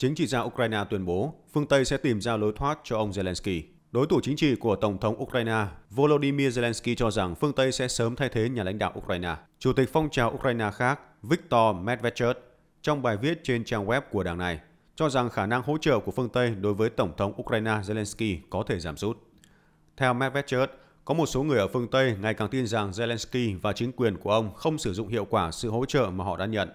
Chính trị gia Ukraine tuyên bố phương Tây sẽ tìm ra lối thoát cho ông Zelensky. Đối thủ chính trị của Tổng thống Ukraine Volodymyr Zelensky cho rằng phương Tây sẽ sớm thay thế nhà lãnh đạo Ukraine. Chủ tịch phong trào Ukraine khác Viktor Medvedchuk trong bài viết trên trang web của đảng này cho rằng khả năng hỗ trợ của phương Tây đối với Tổng thống Ukraine Zelensky có thể giảm sút. Theo Medvedchuk, có một số người ở phương Tây ngày càng tin rằng Zelensky và chính quyền của ông không sử dụng hiệu quả sự hỗ trợ mà họ đã nhận.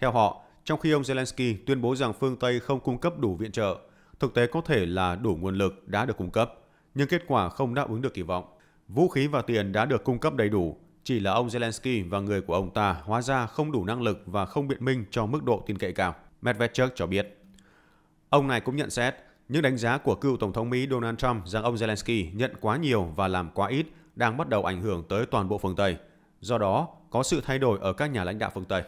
Theo họ, trong khi ông Zelensky tuyên bố rằng phương Tây không cung cấp đủ viện trợ, thực tế có thể là đủ nguồn lực đã được cung cấp, nhưng kết quả không đáp ứng được kỳ vọng. Vũ khí và tiền đã được cung cấp đầy đủ, chỉ là ông Zelensky và người của ông ta hóa ra không đủ năng lực và không biện minh cho mức độ tin cậy cao, Medvedev cho biết. Ông này cũng nhận xét những đánh giá của cựu Tổng thống Mỹ Donald Trump rằng ông Zelensky nhận quá nhiều và làm quá ít đang bắt đầu ảnh hưởng tới toàn bộ phương Tây. Do đó, có sự thay đổi ở các nhà lãnh đạo phương Tây.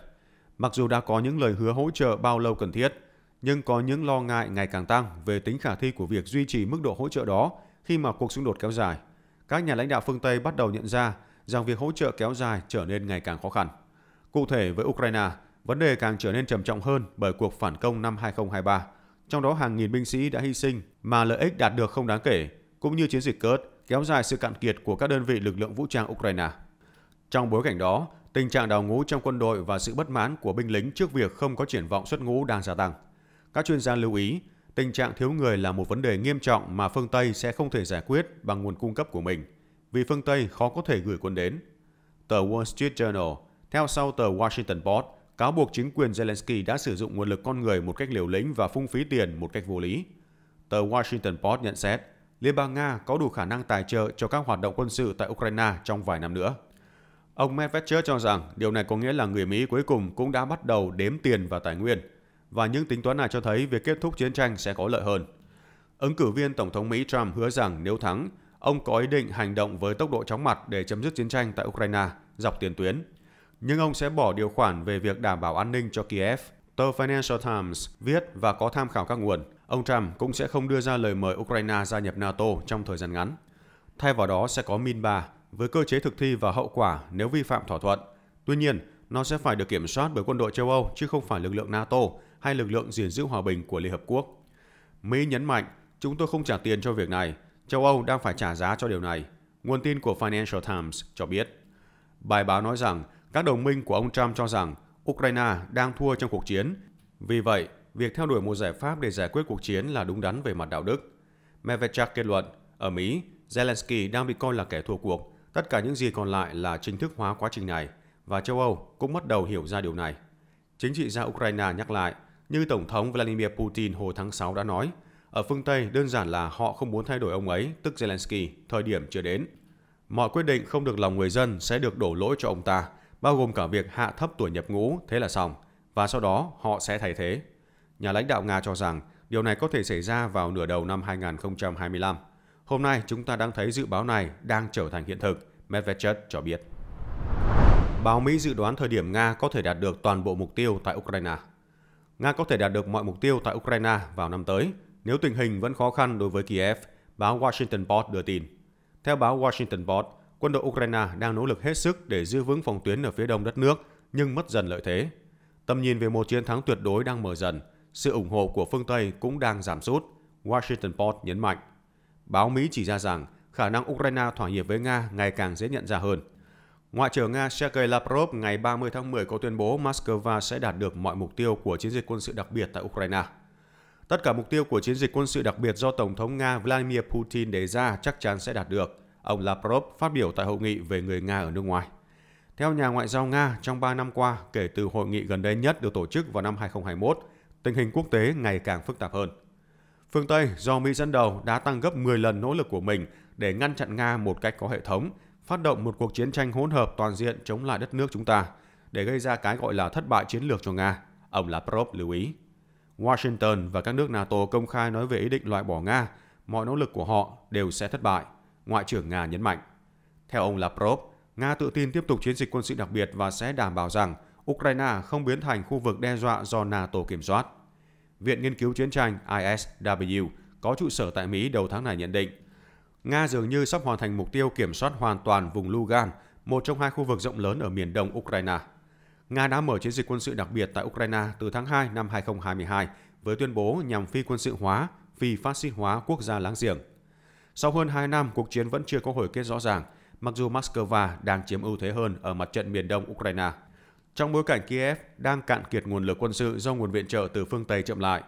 Mặc dù đã có những lời hứa hỗ trợ bao lâu cần thiết, nhưng có những lo ngại ngày càng tăng về tính khả thi của việc duy trì mức độ hỗ trợ đó khi mà cuộc xung đột kéo dài. Các nhà lãnh đạo phương Tây bắt đầu nhận ra rằng việc hỗ trợ kéo dài trở nên ngày càng khó khăn. Cụ thể với Ukraine, vấn đề càng trở nên trầm trọng hơn bởi cuộc phản công năm 2023, trong đó hàng nghìn binh sĩ đã hy sinh mà lợi ích đạt được không đáng kể, cũng như chiến dịch Kurd kéo dài sự cạn kiệt của các đơn vị lực lượng vũ trang Ukraine. Trong bối cảnh đó, Tình trạng đào ngũ trong quân đội và sự bất mãn của binh lính trước việc không có triển vọng xuất ngũ đang gia tăng. Các chuyên gia lưu ý, tình trạng thiếu người là một vấn đề nghiêm trọng mà phương Tây sẽ không thể giải quyết bằng nguồn cung cấp của mình, vì phương Tây khó có thể gửi quân đến. Tờ Wall Street Journal, theo sau tờ Washington Post, cáo buộc chính quyền Zelensky đã sử dụng nguồn lực con người một cách liều lĩnh và phung phí tiền một cách vô lý. Tờ Washington Post nhận xét, Liên bang Nga có đủ khả năng tài trợ cho các hoạt động quân sự tại Ukraine trong vài năm nữa. Ông Medvedev cho rằng điều này có nghĩa là người Mỹ cuối cùng cũng đã bắt đầu đếm tiền và tài nguyên, và những tính toán này cho thấy việc kết thúc chiến tranh sẽ có lợi hơn. Ứng cử viên Tổng thống Mỹ Trump hứa rằng nếu thắng, ông có ý định hành động với tốc độ chóng mặt để chấm dứt chiến tranh tại Ukraine dọc tiền tuyến. Nhưng ông sẽ bỏ điều khoản về việc đảm bảo an ninh cho Kiev. Tờ Financial Times viết và có tham khảo các nguồn, ông Trump cũng sẽ không đưa ra lời mời Ukraine gia nhập NATO trong thời gian ngắn. Thay vào đó sẽ có Minba, với cơ chế thực thi và hậu quả nếu vi phạm thỏa thuận. Tuy nhiên, nó sẽ phải được kiểm soát bởi quân đội châu Âu chứ không phải lực lượng NATO hay lực lượng gìn giữ hòa bình của Liên Hợp Quốc. Mỹ nhấn mạnh, chúng tôi không trả tiền cho việc này, châu Âu đang phải trả giá cho điều này, nguồn tin của Financial Times cho biết. Bài báo nói rằng các đồng minh của ông Trump cho rằng Ukraine đang thua trong cuộc chiến. Vì vậy, việc theo đuổi một giải pháp để giải quyết cuộc chiến là đúng đắn về mặt đạo đức. Medvedchuk kết luận, ở Mỹ, Zelensky đang bị coi là kẻ thua cuộc Tất cả những gì còn lại là chính thức hóa quá trình này và châu Âu cũng bắt đầu hiểu ra điều này. Chính trị gia Ukraine nhắc lại, như Tổng thống Vladimir Putin hồi tháng 6 đã nói, ở phương Tây đơn giản là họ không muốn thay đổi ông ấy, tức Zelensky, thời điểm chưa đến. Mọi quyết định không được lòng người dân sẽ được đổ lỗi cho ông ta, bao gồm cả việc hạ thấp tuổi nhập ngũ, thế là xong, và sau đó họ sẽ thay thế. Nhà lãnh đạo Nga cho rằng điều này có thể xảy ra vào nửa đầu năm 2025. Hôm nay chúng ta đang thấy dự báo này đang trở thành hiện thực. Medvedev cho biết. Báo Mỹ dự đoán thời điểm Nga có thể đạt được toàn bộ mục tiêu tại Ukraine. Nga có thể đạt được mọi mục tiêu tại Ukraine vào năm tới nếu tình hình vẫn khó khăn đối với Kiev, báo Washington Post đưa tin. Theo báo Washington Post, quân đội Ukraine đang nỗ lực hết sức để giữ vững phòng tuyến ở phía đông đất nước nhưng mất dần lợi thế. Tầm nhìn về một chiến thắng tuyệt đối đang mở dần, sự ủng hộ của phương Tây cũng đang giảm sút, Washington Post nhấn mạnh. Báo Mỹ chỉ ra rằng khả năng Ukraine thỏa hiệp với Nga ngày càng dễ nhận ra hơn. Ngoại trưởng Nga Sergei Lavrov ngày 30 tháng 10 có tuyên bố Moscow sẽ đạt được mọi mục tiêu của chiến dịch quân sự đặc biệt tại Ukraine. Tất cả mục tiêu của chiến dịch quân sự đặc biệt do Tổng thống Nga Vladimir Putin đề ra chắc chắn sẽ đạt được, ông Lavrov phát biểu tại hội nghị về người Nga ở nước ngoài. Theo nhà ngoại giao Nga, trong 3 năm qua, kể từ hội nghị gần đây nhất được tổ chức vào năm 2021, tình hình quốc tế ngày càng phức tạp hơn. Phương Tây, do Mỹ dẫn đầu, đã tăng gấp 10 lần nỗ lực của mình để ngăn chặn Nga một cách có hệ thống, phát động một cuộc chiến tranh hỗn hợp toàn diện chống lại đất nước chúng ta để gây ra cái gọi là thất bại chiến lược cho Nga, ông Lavrov lưu ý. Washington và các nước NATO công khai nói về ý định loại bỏ Nga, mọi nỗ lực của họ đều sẽ thất bại, Ngoại trưởng Nga nhấn mạnh. Theo ông Lavrov, Nga tự tin tiếp tục chiến dịch quân sự đặc biệt và sẽ đảm bảo rằng Ukraine không biến thành khu vực đe dọa do NATO kiểm soát. Viện Nghiên cứu Chiến tranh ISW có trụ sở tại Mỹ đầu tháng này nhận định, Nga dường như sắp hoàn thành mục tiêu kiểm soát hoàn toàn vùng Lugan, một trong hai khu vực rộng lớn ở miền đông Ukraine. Nga đã mở chiến dịch quân sự đặc biệt tại Ukraine từ tháng 2 năm 2022 với tuyên bố nhằm phi quân sự hóa, phi phát xít hóa quốc gia láng giềng. Sau hơn 2 năm, cuộc chiến vẫn chưa có hồi kết rõ ràng, mặc dù Moscow đang chiếm ưu thế hơn ở mặt trận miền đông Ukraine. Trong bối cảnh Kiev đang cạn kiệt nguồn lực quân sự do nguồn viện trợ từ phương Tây chậm lại,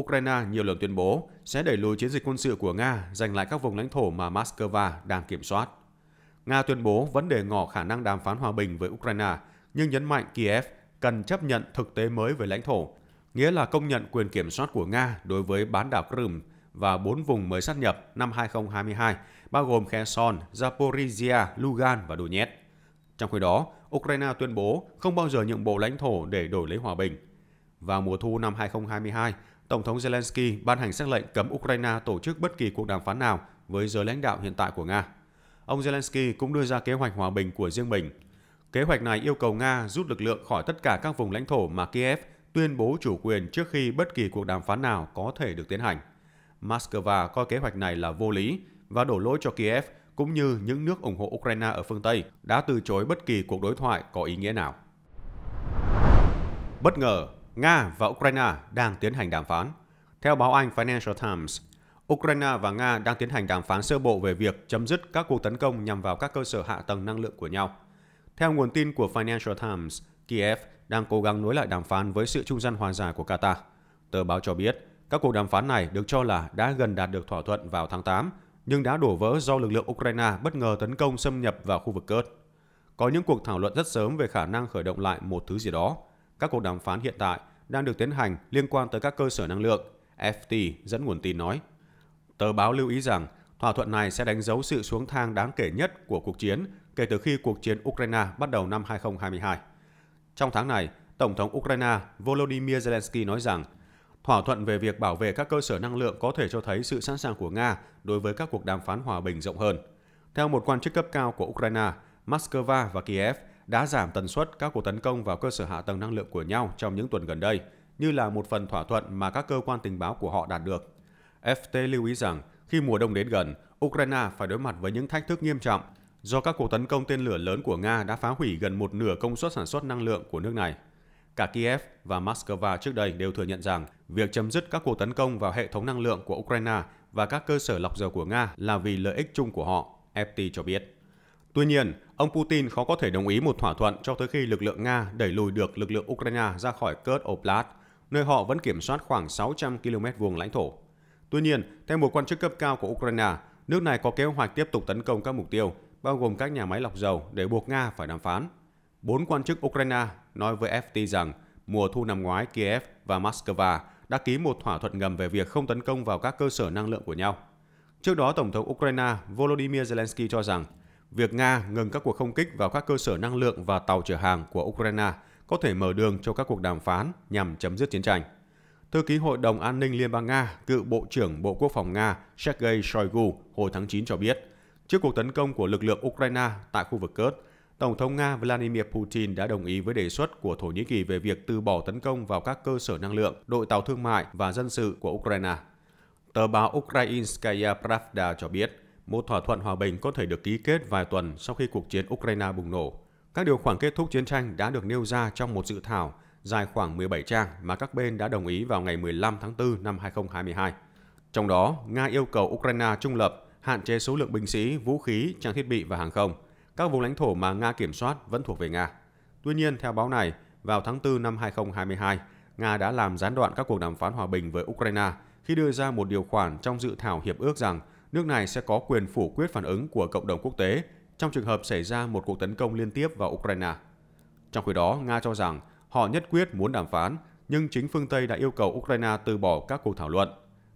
Ukraine nhiều lần tuyên bố sẽ đẩy lùi chiến dịch quân sự của Nga giành lại các vùng lãnh thổ mà Moscow đang kiểm soát. Nga tuyên bố vấn đề ngỏ khả năng đàm phán hòa bình với Ukraine, nhưng nhấn mạnh Kiev cần chấp nhận thực tế mới về lãnh thổ, nghĩa là công nhận quyền kiểm soát của Nga đối với bán đảo Crimea và bốn vùng mới sát nhập năm 2022, bao gồm Kherson, Zaporizhia, Lugan và Donetsk. Trong khi đó, Ukraine tuyên bố không bao giờ nhượng bộ lãnh thổ để đổi lấy hòa bình – vào mùa thu năm 2022, Tổng thống Zelensky ban hành sắc lệnh cấm Ukraine tổ chức bất kỳ cuộc đàm phán nào với giới lãnh đạo hiện tại của Nga. Ông Zelensky cũng đưa ra kế hoạch hòa bình của riêng mình. Kế hoạch này yêu cầu Nga rút lực lượng khỏi tất cả các vùng lãnh thổ mà Kiev tuyên bố chủ quyền trước khi bất kỳ cuộc đàm phán nào có thể được tiến hành. Moscow coi kế hoạch này là vô lý và đổ lỗi cho Kiev cũng như những nước ủng hộ Ukraine ở phương Tây đã từ chối bất kỳ cuộc đối thoại có ý nghĩa nào. Bất ngờ, Nga và Ukraine đang tiến hành đàm phán. Theo báo Anh Financial Times, Ukraine và Nga đang tiến hành đàm phán sơ bộ về việc chấm dứt các cuộc tấn công nhằm vào các cơ sở hạ tầng năng lượng của nhau. Theo nguồn tin của Financial Times, Kiev đang cố gắng nối lại đàm phán với sự trung gian hòa giải của Qatar. Tờ báo cho biết, các cuộc đàm phán này được cho là đã gần đạt được thỏa thuận vào tháng 8, nhưng đã đổ vỡ do lực lượng Ukraine bất ngờ tấn công xâm nhập vào khu vực Kurd. Có những cuộc thảo luận rất sớm về khả năng khởi động lại một thứ gì đó, các cuộc đàm phán hiện tại đang được tiến hành liên quan tới các cơ sở năng lượng, FT dẫn nguồn tin nói. Tờ báo lưu ý rằng thỏa thuận này sẽ đánh dấu sự xuống thang đáng kể nhất của cuộc chiến kể từ khi cuộc chiến Ukraine bắt đầu năm 2022. Trong tháng này, Tổng thống Ukraine Volodymyr Zelensky nói rằng thỏa thuận về việc bảo vệ các cơ sở năng lượng có thể cho thấy sự sẵn sàng của Nga đối với các cuộc đàm phán hòa bình rộng hơn. Theo một quan chức cấp cao của Ukraine, Moscow và Kiev – đã giảm tần suất các cuộc tấn công vào cơ sở hạ tầng năng lượng của nhau trong những tuần gần đây, như là một phần thỏa thuận mà các cơ quan tình báo của họ đạt được. FT lưu ý rằng, khi mùa đông đến gần, Ukraine phải đối mặt với những thách thức nghiêm trọng do các cuộc tấn công tên lửa lớn của Nga đã phá hủy gần một nửa công suất sản xuất năng lượng của nước này. Cả Kiev và Moscow trước đây đều thừa nhận rằng việc chấm dứt các cuộc tấn công vào hệ thống năng lượng của Ukraine và các cơ sở lọc dầu của Nga là vì lợi ích chung của họ, FT cho biết. Tuy nhiên, Ông Putin khó có thể đồng ý một thỏa thuận cho tới khi lực lượng Nga đẩy lùi được lực lượng Ukraine ra khỏi Kurd Oblast, nơi họ vẫn kiểm soát khoảng 600 km vuông lãnh thổ. Tuy nhiên, theo một quan chức cấp cao của Ukraine, nước này có kế hoạch tiếp tục tấn công các mục tiêu, bao gồm các nhà máy lọc dầu để buộc Nga phải đàm phán. Bốn quan chức Ukraine nói với FT rằng mùa thu năm ngoái Kiev và Moscow đã ký một thỏa thuận ngầm về việc không tấn công vào các cơ sở năng lượng của nhau. Trước đó, Tổng thống Ukraine Volodymyr Zelensky cho rằng việc Nga ngừng các cuộc không kích vào các cơ sở năng lượng và tàu chở hàng của Ukraine có thể mở đường cho các cuộc đàm phán nhằm chấm dứt chiến tranh. Thư ký Hội đồng An ninh Liên bang Nga, cựu Bộ trưởng Bộ Quốc phòng Nga Sergei Shoigu hồi tháng 9 cho biết, trước cuộc tấn công của lực lượng Ukraine tại khu vực Kurd, Tổng thống Nga Vladimir Putin đã đồng ý với đề xuất của Thổ Nhĩ Kỳ về việc từ bỏ tấn công vào các cơ sở năng lượng, đội tàu thương mại và dân sự của Ukraine. Tờ báo Ukrainskaya Pravda cho biết, một thỏa thuận hòa bình có thể được ký kết vài tuần sau khi cuộc chiến Ukraine bùng nổ. Các điều khoản kết thúc chiến tranh đã được nêu ra trong một dự thảo dài khoảng 17 trang mà các bên đã đồng ý vào ngày 15 tháng 4 năm 2022. Trong đó, Nga yêu cầu Ukraine trung lập, hạn chế số lượng binh sĩ, vũ khí, trang thiết bị và hàng không. Các vùng lãnh thổ mà Nga kiểm soát vẫn thuộc về Nga. Tuy nhiên, theo báo này, vào tháng 4 năm 2022, Nga đã làm gián đoạn các cuộc đàm phán hòa bình với Ukraine khi đưa ra một điều khoản trong dự thảo hiệp ước rằng nước này sẽ có quyền phủ quyết phản ứng của cộng đồng quốc tế trong trường hợp xảy ra một cuộc tấn công liên tiếp vào Ukraine. Trong khi đó, Nga cho rằng họ nhất quyết muốn đàm phán, nhưng chính phương Tây đã yêu cầu Ukraine từ bỏ các cuộc thảo luận.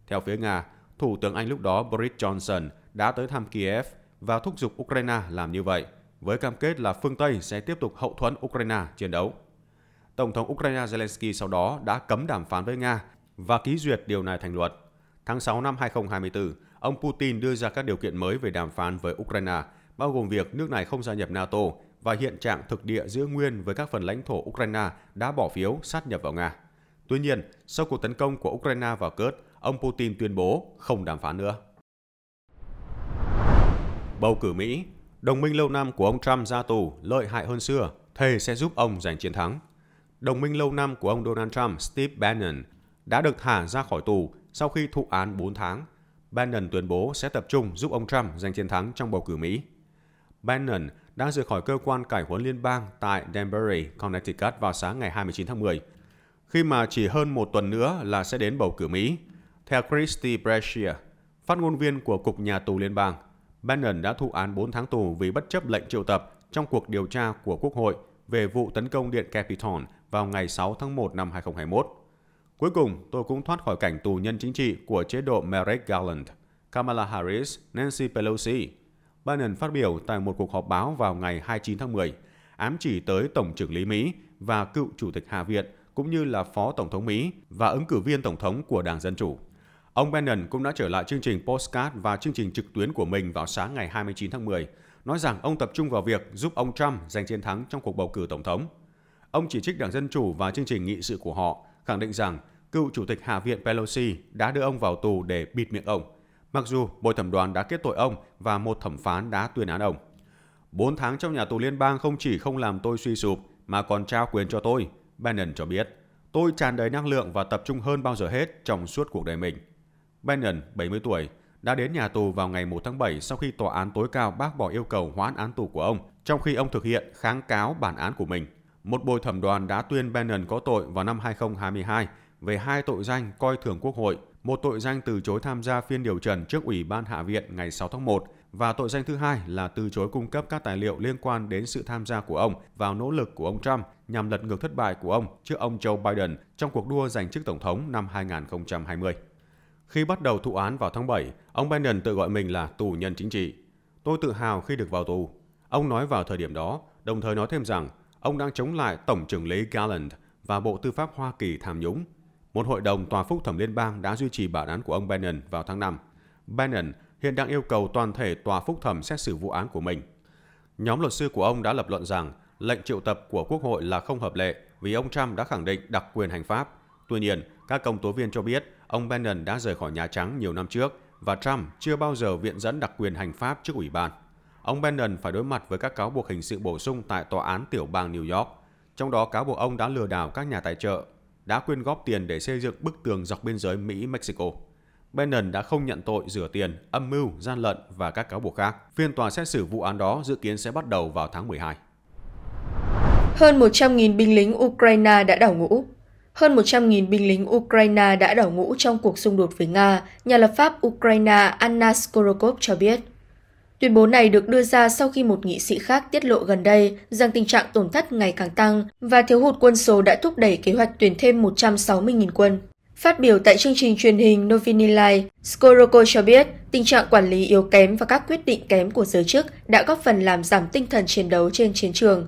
Theo phía Nga, Thủ tướng Anh lúc đó Boris Johnson đã tới thăm Kiev và thúc giục Ukraine làm như vậy, với cam kết là phương Tây sẽ tiếp tục hậu thuẫn Ukraine chiến đấu. Tổng thống Ukraine Zelensky sau đó đã cấm đàm phán với Nga và ký duyệt điều này thành luật. Tháng 6 năm 2024, ông Putin đưa ra các điều kiện mới về đàm phán với Ukraine, bao gồm việc nước này không gia nhập NATO và hiện trạng thực địa giữ nguyên với các phần lãnh thổ Ukraine đã bỏ phiếu sát nhập vào Nga. Tuy nhiên, sau cuộc tấn công của Ukraine vào Kurd, ông Putin tuyên bố không đàm phán nữa. Bầu cử Mỹ, đồng minh lâu năm của ông Trump ra tù lợi hại hơn xưa, thề sẽ giúp ông giành chiến thắng. Đồng minh lâu năm của ông Donald Trump, Steve Bannon, đã được thả ra khỏi tù sau khi thụ án 4 tháng Bannon tuyên bố sẽ tập trung giúp ông Trump giành chiến thắng trong bầu cử Mỹ. Bannon đã rời khỏi cơ quan cải huấn liên bang tại Danbury, Connecticut vào sáng ngày 29 tháng 10, khi mà chỉ hơn một tuần nữa là sẽ đến bầu cử Mỹ. Theo Christy Brashear, phát ngôn viên của Cục Nhà tù Liên bang, Bannon đã thụ án 4 tháng tù vì bất chấp lệnh triệu tập trong cuộc điều tra của Quốc hội về vụ tấn công Điện Capitol vào ngày 6 tháng 1 năm 2021. Cuối cùng, tôi cũng thoát khỏi cảnh tù nhân chính trị của chế độ Merrick Garland, Kamala Harris, Nancy Pelosi. Bannon phát biểu tại một cuộc họp báo vào ngày 29 tháng 10, ám chỉ tới Tổng trưởng lý Mỹ và cựu Chủ tịch Hạ viện cũng như là Phó Tổng thống Mỹ và ứng cử viên Tổng thống của Đảng Dân Chủ. Ông Bannon cũng đã trở lại chương trình Postcard và chương trình trực tuyến của mình vào sáng ngày 29 tháng 10, nói rằng ông tập trung vào việc giúp ông Trump giành chiến thắng trong cuộc bầu cử Tổng thống. Ông chỉ trích Đảng Dân Chủ và chương trình nghị sự của họ khẳng định rằng cựu Chủ tịch Hạ viện Pelosi đã đưa ông vào tù để bịt miệng ông, mặc dù bồi thẩm đoàn đã kết tội ông và một thẩm phán đã tuyên án ông. bốn tháng trong nhà tù liên bang không chỉ không làm tôi suy sụp mà còn trao quyền cho tôi, Bannon cho biết. Tôi tràn đầy năng lượng và tập trung hơn bao giờ hết trong suốt cuộc đời mình. Bannon, 70 tuổi, đã đến nhà tù vào ngày 1 tháng 7 sau khi tòa án tối cao bác bỏ yêu cầu hoãn án tù của ông, trong khi ông thực hiện kháng cáo bản án của mình một bồi thẩm đoàn đã tuyên Bannon có tội vào năm 2022 về hai tội danh coi thường Quốc hội, một tội danh từ chối tham gia phiên điều trần trước Ủy ban Hạ viện ngày 6 tháng 1 và tội danh thứ hai là từ chối cung cấp các tài liệu liên quan đến sự tham gia của ông vào nỗ lực của ông Trump nhằm lật ngược thất bại của ông trước ông Joe Biden trong cuộc đua giành chức tổng thống năm 2020. Khi bắt đầu thụ án vào tháng 7, ông Biden tự gọi mình là tù nhân chính trị. Tôi tự hào khi được vào tù. Ông nói vào thời điểm đó, đồng thời nói thêm rằng Ông đang chống lại Tổng trưởng lý Garland và Bộ Tư pháp Hoa Kỳ tham nhũng. Một hội đồng tòa phúc thẩm liên bang đã duy trì bản án của ông Bannon vào tháng 5. Bannon hiện đang yêu cầu toàn thể tòa phúc thẩm xét xử vụ án của mình. Nhóm luật sư của ông đã lập luận rằng lệnh triệu tập của Quốc hội là không hợp lệ vì ông Trump đã khẳng định đặc quyền hành pháp. Tuy nhiên, các công tố viên cho biết ông Bannon đã rời khỏi Nhà Trắng nhiều năm trước và Trump chưa bao giờ viện dẫn đặc quyền hành pháp trước ủy ban ông Bannon phải đối mặt với các cáo buộc hình sự bổ sung tại tòa án tiểu bang New York, trong đó cáo buộc ông đã lừa đảo các nhà tài trợ, đã quyên góp tiền để xây dựng bức tường dọc biên giới Mỹ-Mexico. Bannon đã không nhận tội rửa tiền, âm mưu, gian lận và các cáo buộc khác. Phiên tòa xét xử vụ án đó dự kiến sẽ bắt đầu vào tháng 12. Hơn 100.000 binh lính Ukraine đã đảo ngũ. Hơn 100.000 binh lính Ukraine đã đảo ngũ trong cuộc xung đột với Nga, nhà lập pháp Ukraine Anna Skorokov cho biết. Tuyên bố này được đưa ra sau khi một nghị sĩ khác tiết lộ gần đây rằng tình trạng tổn thất ngày càng tăng và thiếu hụt quân số đã thúc đẩy kế hoạch tuyển thêm 160.000 quân. Phát biểu tại chương trình truyền hình Novini Live, Skoroko cho biết tình trạng quản lý yếu kém và các quyết định kém của giới chức đã góp phần làm giảm tinh thần chiến đấu trên chiến trường.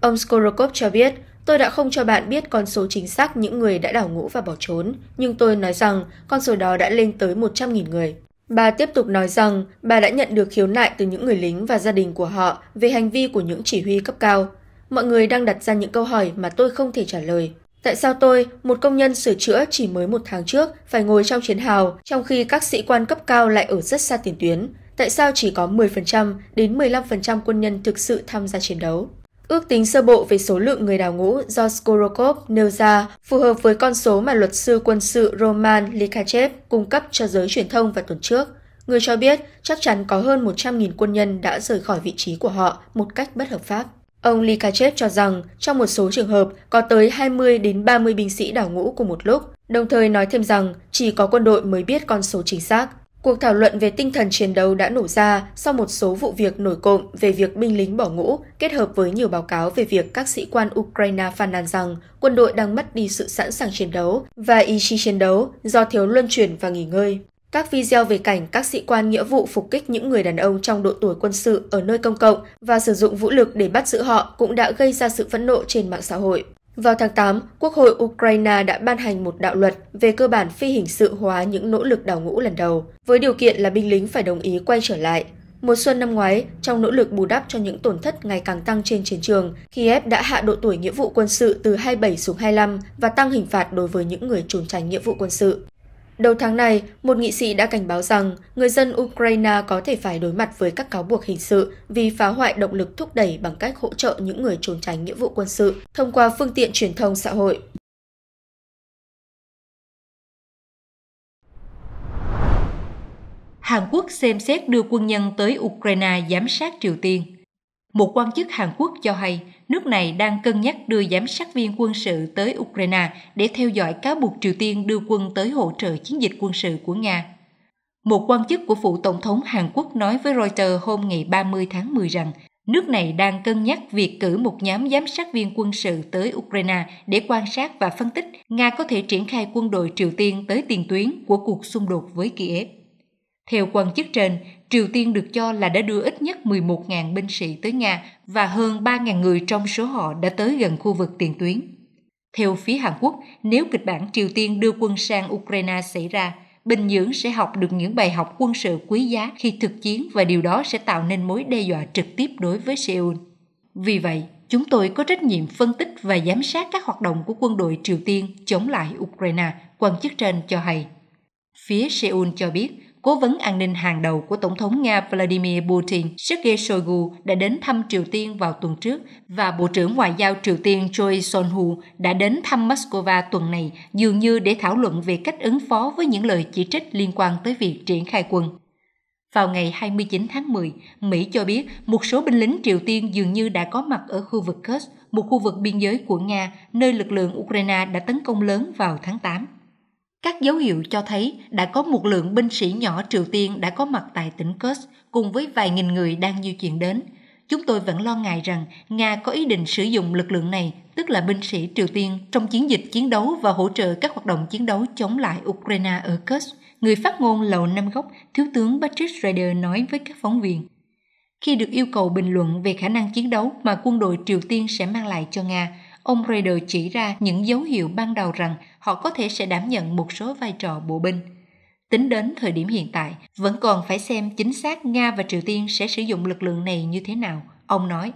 Ông Skorokov cho biết, tôi đã không cho bạn biết con số chính xác những người đã đảo ngũ và bỏ trốn, nhưng tôi nói rằng con số đó đã lên tới 100.000 người. Bà tiếp tục nói rằng bà đã nhận được khiếu nại từ những người lính và gia đình của họ về hành vi của những chỉ huy cấp cao. Mọi người đang đặt ra những câu hỏi mà tôi không thể trả lời. Tại sao tôi, một công nhân sửa chữa chỉ mới một tháng trước, phải ngồi trong chiến hào, trong khi các sĩ quan cấp cao lại ở rất xa tiền tuyến? Tại sao chỉ có 10% đến 15% quân nhân thực sự tham gia chiến đấu? Ước tính sơ bộ về số lượng người đào ngũ do Skorokov nêu ra phù hợp với con số mà luật sư quân sự Roman Likachev cung cấp cho giới truyền thông vào tuần trước. Người cho biết chắc chắn có hơn 100.000 quân nhân đã rời khỏi vị trí của họ một cách bất hợp pháp. Ông Likachev cho rằng trong một số trường hợp có tới 20 đến 30 binh sĩ đảo ngũ cùng một lúc, đồng thời nói thêm rằng chỉ có quân đội mới biết con số chính xác. Cuộc thảo luận về tinh thần chiến đấu đã nổ ra sau một số vụ việc nổi cộng về việc binh lính bỏ ngũ, kết hợp với nhiều báo cáo về việc các sĩ quan Ukraine phàn nàn rằng quân đội đang mất đi sự sẵn sàng chiến đấu và ý chí chiến đấu do thiếu luân chuyển và nghỉ ngơi. Các video về cảnh các sĩ quan nghĩa vụ phục kích những người đàn ông trong độ tuổi quân sự ở nơi công cộng và sử dụng vũ lực để bắt giữ họ cũng đã gây ra sự phẫn nộ trên mạng xã hội. Vào tháng 8, Quốc hội Ukraine đã ban hành một đạo luật về cơ bản phi hình sự hóa những nỗ lực đảo ngũ lần đầu, với điều kiện là binh lính phải đồng ý quay trở lại. Mùa xuân năm ngoái, trong nỗ lực bù đắp cho những tổn thất ngày càng tăng trên chiến trường, Kiev đã hạ độ tuổi nghĩa vụ quân sự từ 27 xuống 25 và tăng hình phạt đối với những người trốn tránh nghĩa vụ quân sự. Đầu tháng này, một nghị sĩ đã cảnh báo rằng người dân Ukraine có thể phải đối mặt với các cáo buộc hình sự vì phá hoại động lực thúc đẩy bằng cách hỗ trợ những người trốn tránh nghĩa vụ quân sự thông qua phương tiện truyền thông xã hội. Hàn Quốc xem xét đưa quân nhân tới Ukraine giám sát Triều Tiên – một quan chức Hàn Quốc cho hay nước này đang cân nhắc đưa giám sát viên quân sự tới Ukraine để theo dõi cáo buộc Triều Tiên đưa quân tới hỗ trợ chiến dịch quân sự của Nga. Một quan chức của phụ tổng thống Hàn Quốc nói với Reuters hôm ngày 30 tháng 10 rằng nước này đang cân nhắc việc cử một nhóm giám sát viên quân sự tới Ukraine để quan sát và phân tích Nga có thể triển khai quân đội Triều Tiên tới tiền tuyến của cuộc xung đột với Kiev. Theo quan chức trên, Triều Tiên được cho là đã đưa ít nhất 11.000 binh sĩ tới Nga và hơn 3.000 người trong số họ đã tới gần khu vực tiền tuyến. Theo phía Hàn Quốc, nếu kịch bản Triều Tiên đưa quân sang Ukraine xảy ra, Bình Nhưỡng sẽ học được những bài học quân sự quý giá khi thực chiến và điều đó sẽ tạo nên mối đe dọa trực tiếp đối với Seoul. Vì vậy, chúng tôi có trách nhiệm phân tích và giám sát các hoạt động của quân đội Triều Tiên chống lại Ukraine, quan chức trên cho hay. Phía Seoul cho biết, cố vấn an ninh hàng đầu của Tổng thống Nga Vladimir Putin Sergei Shoigu đã đến thăm Triều Tiên vào tuần trước và Bộ trưởng Ngoại giao Triều Tiên Choi Son-hu đã đến thăm Moscow tuần này dường như để thảo luận về cách ứng phó với những lời chỉ trích liên quan tới việc triển khai quân. Vào ngày 29 tháng 10, Mỹ cho biết một số binh lính Triều Tiên dường như đã có mặt ở khu vực Kursk, một khu vực biên giới của Nga, nơi lực lượng Ukraine đã tấn công lớn vào tháng 8. Các dấu hiệu cho thấy đã có một lượng binh sĩ nhỏ Triều Tiên đã có mặt tại tỉnh Kursk cùng với vài nghìn người đang di chuyển đến. Chúng tôi vẫn lo ngại rằng Nga có ý định sử dụng lực lượng này, tức là binh sĩ Triều Tiên, trong chiến dịch chiến đấu và hỗ trợ các hoạt động chiến đấu chống lại Ukraine ở Kursk. Người phát ngôn Lầu Năm Góc, Thiếu tướng Patrick Schrader nói với các phóng viên. Khi được yêu cầu bình luận về khả năng chiến đấu mà quân đội Triều Tiên sẽ mang lại cho Nga, ông Raider chỉ ra những dấu hiệu ban đầu rằng họ có thể sẽ đảm nhận một số vai trò bộ binh. Tính đến thời điểm hiện tại, vẫn còn phải xem chính xác Nga và Triều Tiên sẽ sử dụng lực lượng này như thế nào, ông nói.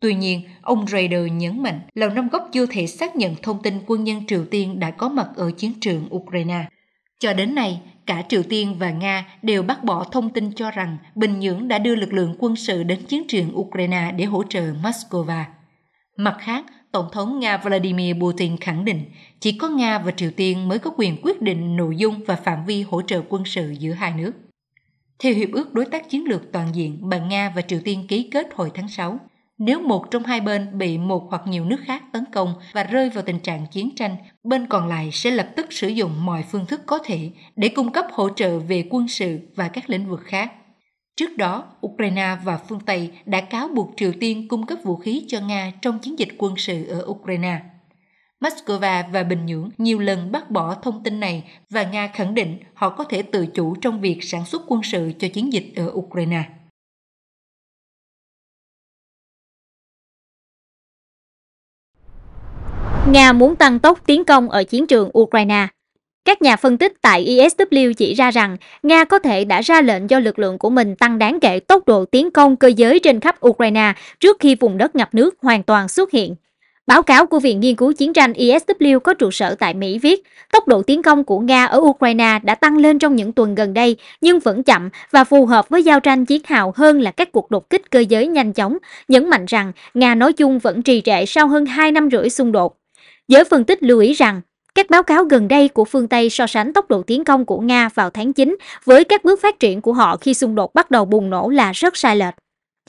Tuy nhiên, ông Raider nhấn mạnh Lầu Năm Góc chưa thể xác nhận thông tin quân nhân Triều Tiên đã có mặt ở chiến trường Ukraine. Cho đến nay, cả Triều Tiên và Nga đều bác bỏ thông tin cho rằng Bình Nhưỡng đã đưa lực lượng quân sự đến chiến trường Ukraine để hỗ trợ Moscow. Mặt khác, Tổng thống Nga Vladimir Putin khẳng định chỉ có Nga và Triều Tiên mới có quyền quyết định nội dung và phạm vi hỗ trợ quân sự giữa hai nước. Theo Hiệp ước Đối tác Chiến lược Toàn diện mà Nga và Triều Tiên ký kết hồi tháng 6, nếu một trong hai bên bị một hoặc nhiều nước khác tấn công và rơi vào tình trạng chiến tranh, bên còn lại sẽ lập tức sử dụng mọi phương thức có thể để cung cấp hỗ trợ về quân sự và các lĩnh vực khác Trước đó, Ukraine và phương Tây đã cáo buộc Triều Tiên cung cấp vũ khí cho Nga trong chiến dịch quân sự ở Ukraine. Moscow và Bình Nhưỡng nhiều lần bác bỏ thông tin này và Nga khẳng định họ có thể tự chủ trong việc sản xuất quân sự cho chiến dịch ở Ukraine. Nga muốn tăng tốc tiến công ở chiến trường Ukraine. Các nhà phân tích tại ISW e chỉ ra rằng Nga có thể đã ra lệnh cho lực lượng của mình tăng đáng kể tốc độ tiến công cơ giới trên khắp Ukraine trước khi vùng đất ngập nước hoàn toàn xuất hiện. Báo cáo của Viện Nghiên cứu Chiến tranh ISW e có trụ sở tại Mỹ viết, tốc độ tiến công của Nga ở Ukraine đã tăng lên trong những tuần gần đây, nhưng vẫn chậm và phù hợp với giao tranh chiến hào hơn là các cuộc đột kích cơ giới nhanh chóng, nhấn mạnh rằng Nga nói chung vẫn trì trệ sau hơn 2 năm rưỡi xung đột. Giới phân tích lưu ý rằng, các báo cáo gần đây của phương Tây so sánh tốc độ tiến công của Nga vào tháng 9 với các bước phát triển của họ khi xung đột bắt đầu bùng nổ là rất sai lệch.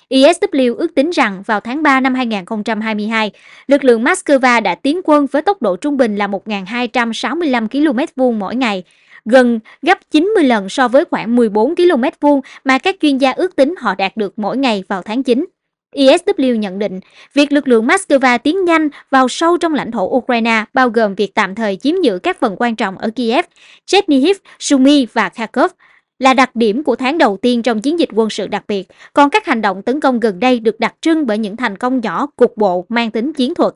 ISW ước tính rằng vào tháng 3 năm 2022, lực lượng Moscow đã tiến quân với tốc độ trung bình là 1.265 km vuông mỗi ngày, gần gấp 90 lần so với khoảng 14 km vuông mà các chuyên gia ước tính họ đạt được mỗi ngày vào tháng 9. ISW nhận định, việc lực lượng Moscow tiến nhanh vào sâu trong lãnh thổ Ukraine bao gồm việc tạm thời chiếm giữ các phần quan trọng ở Kiev, Chernihiv, Sumy và Kharkov là đặc điểm của tháng đầu tiên trong chiến dịch quân sự đặc biệt, còn các hành động tấn công gần đây được đặc trưng bởi những thành công nhỏ cục bộ mang tính chiến thuật.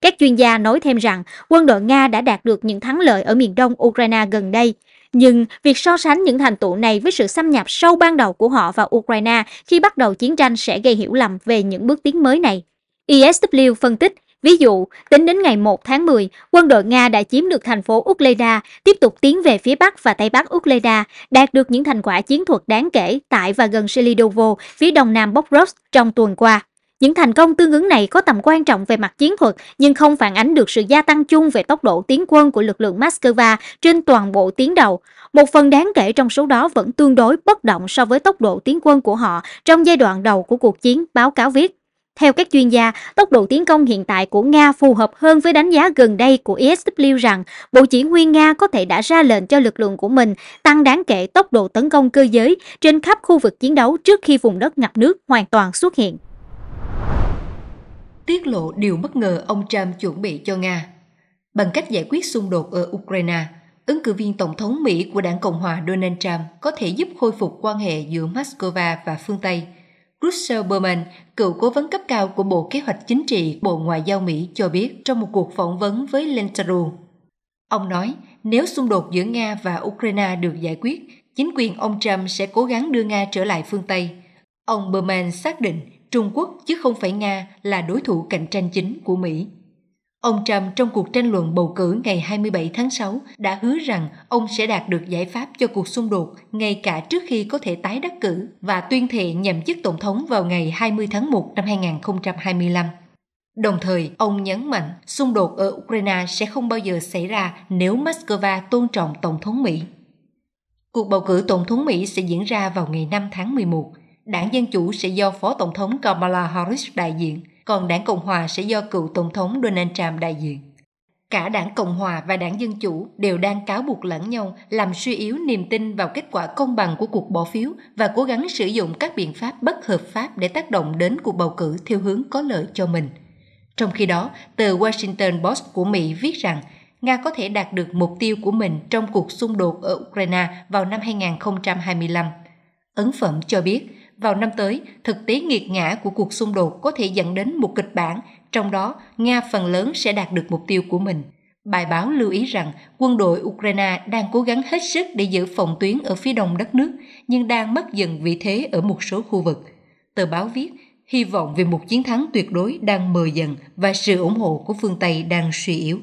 Các chuyên gia nói thêm rằng quân đội Nga đã đạt được những thắng lợi ở miền đông Ukraine gần đây, nhưng việc so sánh những thành tựu này với sự xâm nhập sâu ban đầu của họ vào Ukraine khi bắt đầu chiến tranh sẽ gây hiểu lầm về những bước tiến mới này. ISW e phân tích, ví dụ, tính đến ngày 1 tháng 10, quân đội Nga đã chiếm được thành phố Ukleda, tiếp tục tiến về phía bắc và tây bắc Ukleda, đạt được những thành quả chiến thuật đáng kể tại và gần Selidovo, phía đông nam Bokrovsk trong tuần qua. Những thành công tương ứng này có tầm quan trọng về mặt chiến thuật nhưng không phản ánh được sự gia tăng chung về tốc độ tiến quân của lực lượng Moscow trên toàn bộ tiến đầu. Một phần đáng kể trong số đó vẫn tương đối bất động so với tốc độ tiến quân của họ trong giai đoạn đầu của cuộc chiến, báo cáo viết. Theo các chuyên gia, tốc độ tiến công hiện tại của Nga phù hợp hơn với đánh giá gần đây của ISW e rằng Bộ Chỉ huy Nga có thể đã ra lệnh cho lực lượng của mình tăng đáng kể tốc độ tấn công cơ giới trên khắp khu vực chiến đấu trước khi vùng đất ngập nước hoàn toàn xuất hiện tiết lộ điều bất ngờ ông Trump chuẩn bị cho Nga. Bằng cách giải quyết xung đột ở Ukraine, ứng cử viên Tổng thống Mỹ của đảng Cộng hòa Donald Trump có thể giúp khôi phục quan hệ giữa Moscow và phương Tây. Russell Berman, cựu cố vấn cấp cao của Bộ Kế hoạch Chính trị Bộ Ngoại giao Mỹ cho biết trong một cuộc phỏng vấn với Lentaru. Ông nói, nếu xung đột giữa Nga và Ukraine được giải quyết, chính quyền ông Trump sẽ cố gắng đưa Nga trở lại phương Tây. Ông Berman xác định Trung Quốc chứ không phải Nga là đối thủ cạnh tranh chính của Mỹ. Ông Trump trong cuộc tranh luận bầu cử ngày 27 tháng 6 đã hứa rằng ông sẽ đạt được giải pháp cho cuộc xung đột ngay cả trước khi có thể tái đắc cử và tuyên thệ nhậm chức tổng thống vào ngày 20 tháng 1 năm 2025. Đồng thời, ông nhấn mạnh xung đột ở Ukraine sẽ không bao giờ xảy ra nếu Moscow tôn trọng Tổng thống Mỹ. Cuộc bầu cử Tổng thống Mỹ sẽ diễn ra vào ngày 5 tháng 11 – đảng Dân Chủ sẽ do Phó Tổng thống Kamala Harris đại diện, còn đảng Cộng Hòa sẽ do cựu Tổng thống Donald Trump đại diện. Cả đảng Cộng Hòa và đảng Dân Chủ đều đang cáo buộc lẫn nhau làm suy yếu niềm tin vào kết quả công bằng của cuộc bỏ phiếu và cố gắng sử dụng các biện pháp bất hợp pháp để tác động đến cuộc bầu cử theo hướng có lợi cho mình. Trong khi đó, tờ Washington Post của Mỹ viết rằng Nga có thể đạt được mục tiêu của mình trong cuộc xung đột ở Ukraine vào năm 2025. Ấn phẩm cho biết, vào năm tới, thực tế nghiệt ngã của cuộc xung đột có thể dẫn đến một kịch bản, trong đó Nga phần lớn sẽ đạt được mục tiêu của mình. Bài báo lưu ý rằng quân đội Ukraine đang cố gắng hết sức để giữ phòng tuyến ở phía đông đất nước, nhưng đang mất dần vị thế ở một số khu vực. Tờ báo viết, hy vọng về một chiến thắng tuyệt đối đang mờ dần và sự ủng hộ của phương Tây đang suy yếu.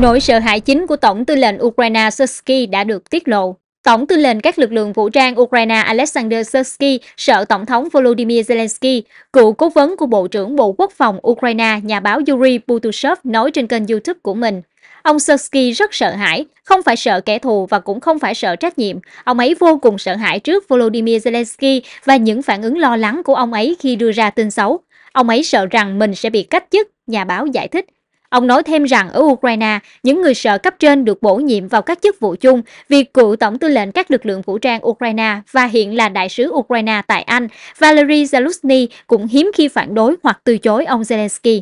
Nỗi sợ hãi chính của Tổng tư lệnh Ukraine Sersky đã được tiết lộ. Tổng tư lệnh các lực lượng vũ trang Ukraine Alexander Sersky sợ Tổng thống Volodymyr Zelensky, cựu cố vấn của Bộ trưởng Bộ Quốc phòng Ukraine nhà báo Yuri Butushev nói trên kênh YouTube của mình. Ông Sersky rất sợ hãi, không phải sợ kẻ thù và cũng không phải sợ trách nhiệm. Ông ấy vô cùng sợ hãi trước Volodymyr Zelensky và những phản ứng lo lắng của ông ấy khi đưa ra tin xấu. Ông ấy sợ rằng mình sẽ bị cách chức, nhà báo giải thích. Ông nói thêm rằng ở Ukraine, những người sợ cấp trên được bổ nhiệm vào các chức vụ chung vì cựu tổng tư lệnh các lực lượng vũ trang Ukraine và hiện là đại sứ Ukraine tại Anh, Valery Zaluzny cũng hiếm khi phản đối hoặc từ chối ông Zelensky.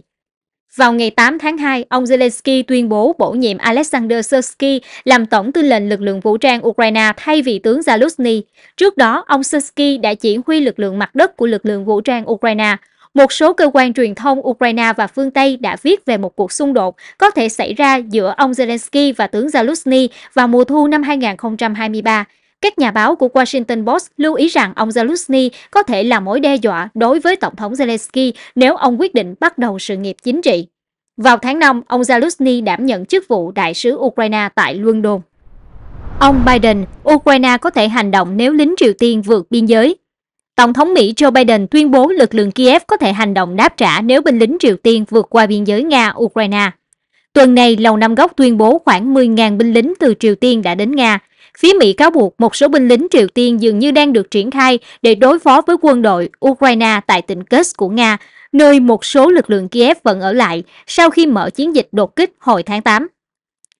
Vào ngày 8 tháng 2, ông Zelensky tuyên bố bổ nhiệm Alexander Sersky làm tổng tư lệnh lực lượng vũ trang Ukraine thay vì tướng Zaluzny. Trước đó, ông Sersky đã chỉ huy lực lượng mặt đất của lực lượng vũ trang Ukraine. Một số cơ quan truyền thông Ukraine và phương Tây đã viết về một cuộc xung đột có thể xảy ra giữa ông Zelensky và tướng Zelensky vào mùa thu năm 2023. Các nhà báo của Washington Post lưu ý rằng ông Zelensky có thể là mối đe dọa đối với Tổng thống Zelensky nếu ông quyết định bắt đầu sự nghiệp chính trị. Vào tháng 5, ông Zelensky đảm nhận chức vụ đại sứ Ukraine tại Luân Đôn. Ông Biden, Ukraine có thể hành động nếu lính Triều Tiên vượt biên giới. Tổng thống Mỹ Joe Biden tuyên bố lực lượng Kiev có thể hành động đáp trả nếu binh lính Triều Tiên vượt qua biên giới Nga-Ukraine. Tuần này, Lầu Năm Góc tuyên bố khoảng 10.000 binh lính từ Triều Tiên đã đến Nga. Phía Mỹ cáo buộc một số binh lính Triều Tiên dường như đang được triển khai để đối phó với quân đội Ukraine tại tỉnh Kursk của Nga, nơi một số lực lượng Kiev vẫn ở lại sau khi mở chiến dịch đột kích hồi tháng 8.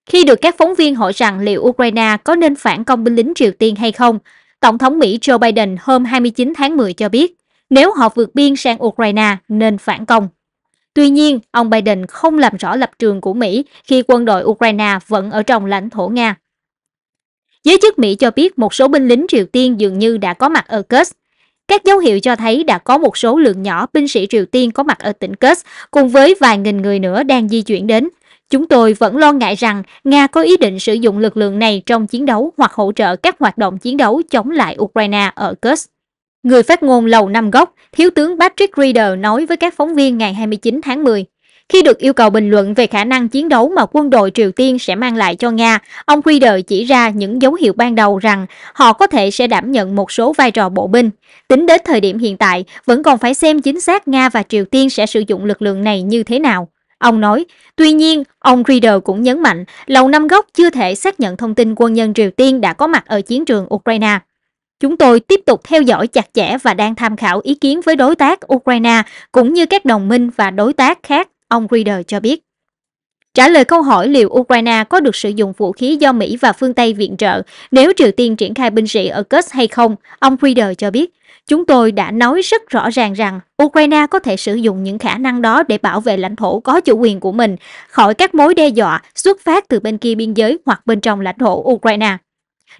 Khi được các phóng viên hỏi rằng liệu Ukraine có nên phản công binh lính Triều Tiên hay không, Tổng thống Mỹ Joe Biden hôm 29 tháng 10 cho biết nếu họ vượt biên sang Ukraine nên phản công. Tuy nhiên, ông Biden không làm rõ lập trường của Mỹ khi quân đội Ukraine vẫn ở trong lãnh thổ Nga. Giới chức Mỹ cho biết một số binh lính Triều Tiên dường như đã có mặt ở Kursk. Các dấu hiệu cho thấy đã có một số lượng nhỏ binh sĩ Triều Tiên có mặt ở tỉnh Kursk cùng với vài nghìn người nữa đang di chuyển đến Chúng tôi vẫn lo ngại rằng Nga có ý định sử dụng lực lượng này trong chiến đấu hoặc hỗ trợ các hoạt động chiến đấu chống lại Ukraine ở Kursk. Người phát ngôn Lầu Năm Góc, Thiếu tướng Patrick Reader nói với các phóng viên ngày 29 tháng 10. Khi được yêu cầu bình luận về khả năng chiến đấu mà quân đội Triều Tiên sẽ mang lại cho Nga, ông Reader chỉ ra những dấu hiệu ban đầu rằng họ có thể sẽ đảm nhận một số vai trò bộ binh. Tính đến thời điểm hiện tại, vẫn còn phải xem chính xác Nga và Triều Tiên sẽ sử dụng lực lượng này như thế nào. Ông nói, tuy nhiên, ông Reader cũng nhấn mạnh Lầu Năm Góc chưa thể xác nhận thông tin quân nhân Triều Tiên đã có mặt ở chiến trường Ukraine. Chúng tôi tiếp tục theo dõi chặt chẽ và đang tham khảo ý kiến với đối tác Ukraine cũng như các đồng minh và đối tác khác, ông Reader cho biết trả lời câu hỏi liệu Ukraine có được sử dụng vũ khí do Mỹ và phương Tây viện trợ nếu Triều Tiên triển khai binh sĩ ở Kursk hay không, ông Frieder cho biết. Chúng tôi đã nói rất rõ ràng rằng Ukraine có thể sử dụng những khả năng đó để bảo vệ lãnh thổ có chủ quyền của mình khỏi các mối đe dọa xuất phát từ bên kia biên giới hoặc bên trong lãnh thổ Ukraine.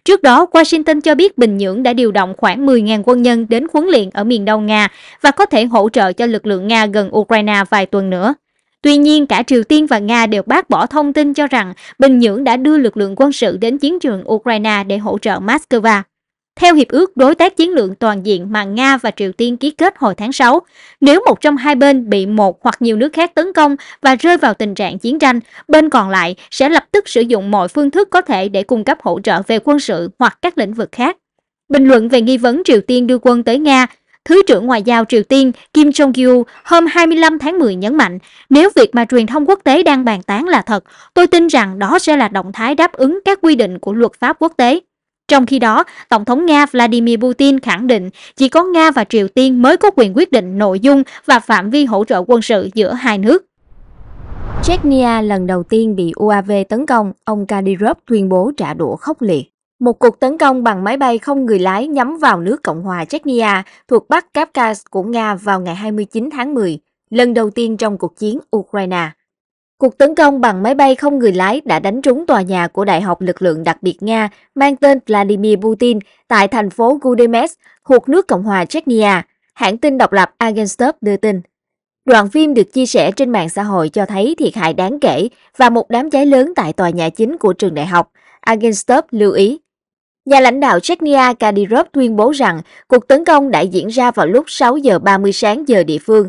Trước đó, Washington cho biết Bình Nhưỡng đã điều động khoảng 10.000 quân nhân đến huấn luyện ở miền đông Nga và có thể hỗ trợ cho lực lượng Nga gần Ukraine vài tuần nữa. Tuy nhiên, cả Triều Tiên và Nga đều bác bỏ thông tin cho rằng Bình Nhưỡng đã đưa lực lượng quân sự đến chiến trường Ukraine để hỗ trợ Moscow. Theo Hiệp ước Đối tác Chiến lược Toàn diện mà Nga và Triều Tiên ký kết hồi tháng 6, nếu một trong hai bên bị một hoặc nhiều nước khác tấn công và rơi vào tình trạng chiến tranh, bên còn lại sẽ lập tức sử dụng mọi phương thức có thể để cung cấp hỗ trợ về quân sự hoặc các lĩnh vực khác. Bình luận về nghi vấn Triều Tiên đưa quân tới Nga, Thứ trưởng Ngoại giao Triều Tiên Kim Jong-il hôm 25 tháng 10 nhấn mạnh, nếu việc mà truyền thông quốc tế đang bàn tán là thật, tôi tin rằng đó sẽ là động thái đáp ứng các quy định của luật pháp quốc tế. Trong khi đó, Tổng thống Nga Vladimir Putin khẳng định chỉ có Nga và Triều Tiên mới có quyền quyết định nội dung và phạm vi hỗ trợ quân sự giữa hai nước. Chechnya lần đầu tiên bị UAV tấn công, ông Kadyrov tuyên bố trả đũa khốc liệt. Một cuộc tấn công bằng máy bay không người lái nhắm vào nước Cộng hòa Chechnya thuộc Bắc Kavkaz của Nga vào ngày 29 tháng 10, lần đầu tiên trong cuộc chiến Ukraine. Cuộc tấn công bằng máy bay không người lái đã đánh trúng tòa nhà của Đại học Lực lượng đặc biệt Nga mang tên Vladimir Putin tại thành phố Gudemes, thuộc nước Cộng hòa Chechnya, hãng tin độc lập Agenstop đưa tin. Đoạn phim được chia sẻ trên mạng xã hội cho thấy thiệt hại đáng kể và một đám cháy lớn tại tòa nhà chính của trường đại học. Agenstop lưu ý, Nhà lãnh đạo Chechnya Kadyrov tuyên bố rằng cuộc tấn công đã diễn ra vào lúc 6 giờ 30 sáng giờ địa phương,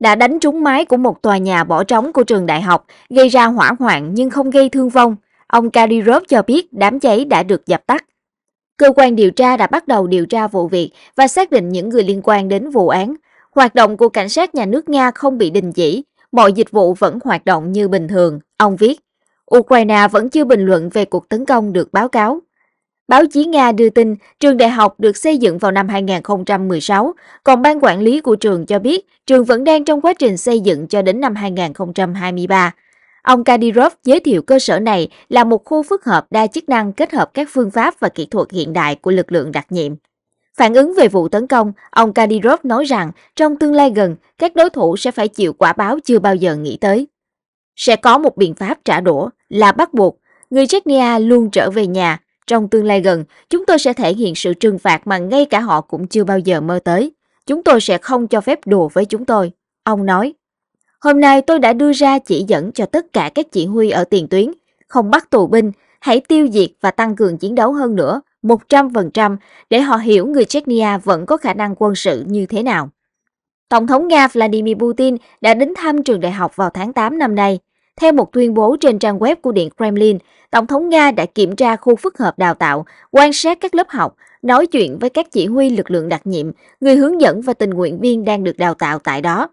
đã đánh trúng mái của một tòa nhà bỏ trống của trường đại học, gây ra hỏa hoạn nhưng không gây thương vong. Ông Kadyrov cho biết đám cháy đã được dập tắt. Cơ quan điều tra đã bắt đầu điều tra vụ việc và xác định những người liên quan đến vụ án. Hoạt động của cảnh sát nhà nước Nga không bị đình chỉ, mọi dịch vụ vẫn hoạt động như bình thường, ông viết. Ukraine vẫn chưa bình luận về cuộc tấn công được báo cáo. Báo chí Nga đưa tin trường đại học được xây dựng vào năm 2016, còn ban quản lý của trường cho biết trường vẫn đang trong quá trình xây dựng cho đến năm 2023. Ông Kadyrov giới thiệu cơ sở này là một khu phức hợp đa chức năng kết hợp các phương pháp và kỹ thuật hiện đại của lực lượng đặc nhiệm. Phản ứng về vụ tấn công, ông Kadyrov nói rằng trong tương lai gần, các đối thủ sẽ phải chịu quả báo chưa bao giờ nghĩ tới. Sẽ có một biện pháp trả đũa là bắt buộc người Chechnya luôn trở về nhà trong tương lai gần, chúng tôi sẽ thể hiện sự trừng phạt mà ngay cả họ cũng chưa bao giờ mơ tới. Chúng tôi sẽ không cho phép đùa với chúng tôi. Ông nói, hôm nay tôi đã đưa ra chỉ dẫn cho tất cả các chỉ huy ở tiền tuyến. Không bắt tù binh, hãy tiêu diệt và tăng cường chiến đấu hơn nữa, 100% để họ hiểu người Chechnya vẫn có khả năng quân sự như thế nào. Tổng thống Nga Vladimir Putin đã đến thăm trường đại học vào tháng 8 năm nay. Theo một tuyên bố trên trang web của Điện Kremlin, Tổng thống Nga đã kiểm tra khu phức hợp đào tạo, quan sát các lớp học, nói chuyện với các chỉ huy lực lượng đặc nhiệm, người hướng dẫn và tình nguyện viên đang được đào tạo tại đó.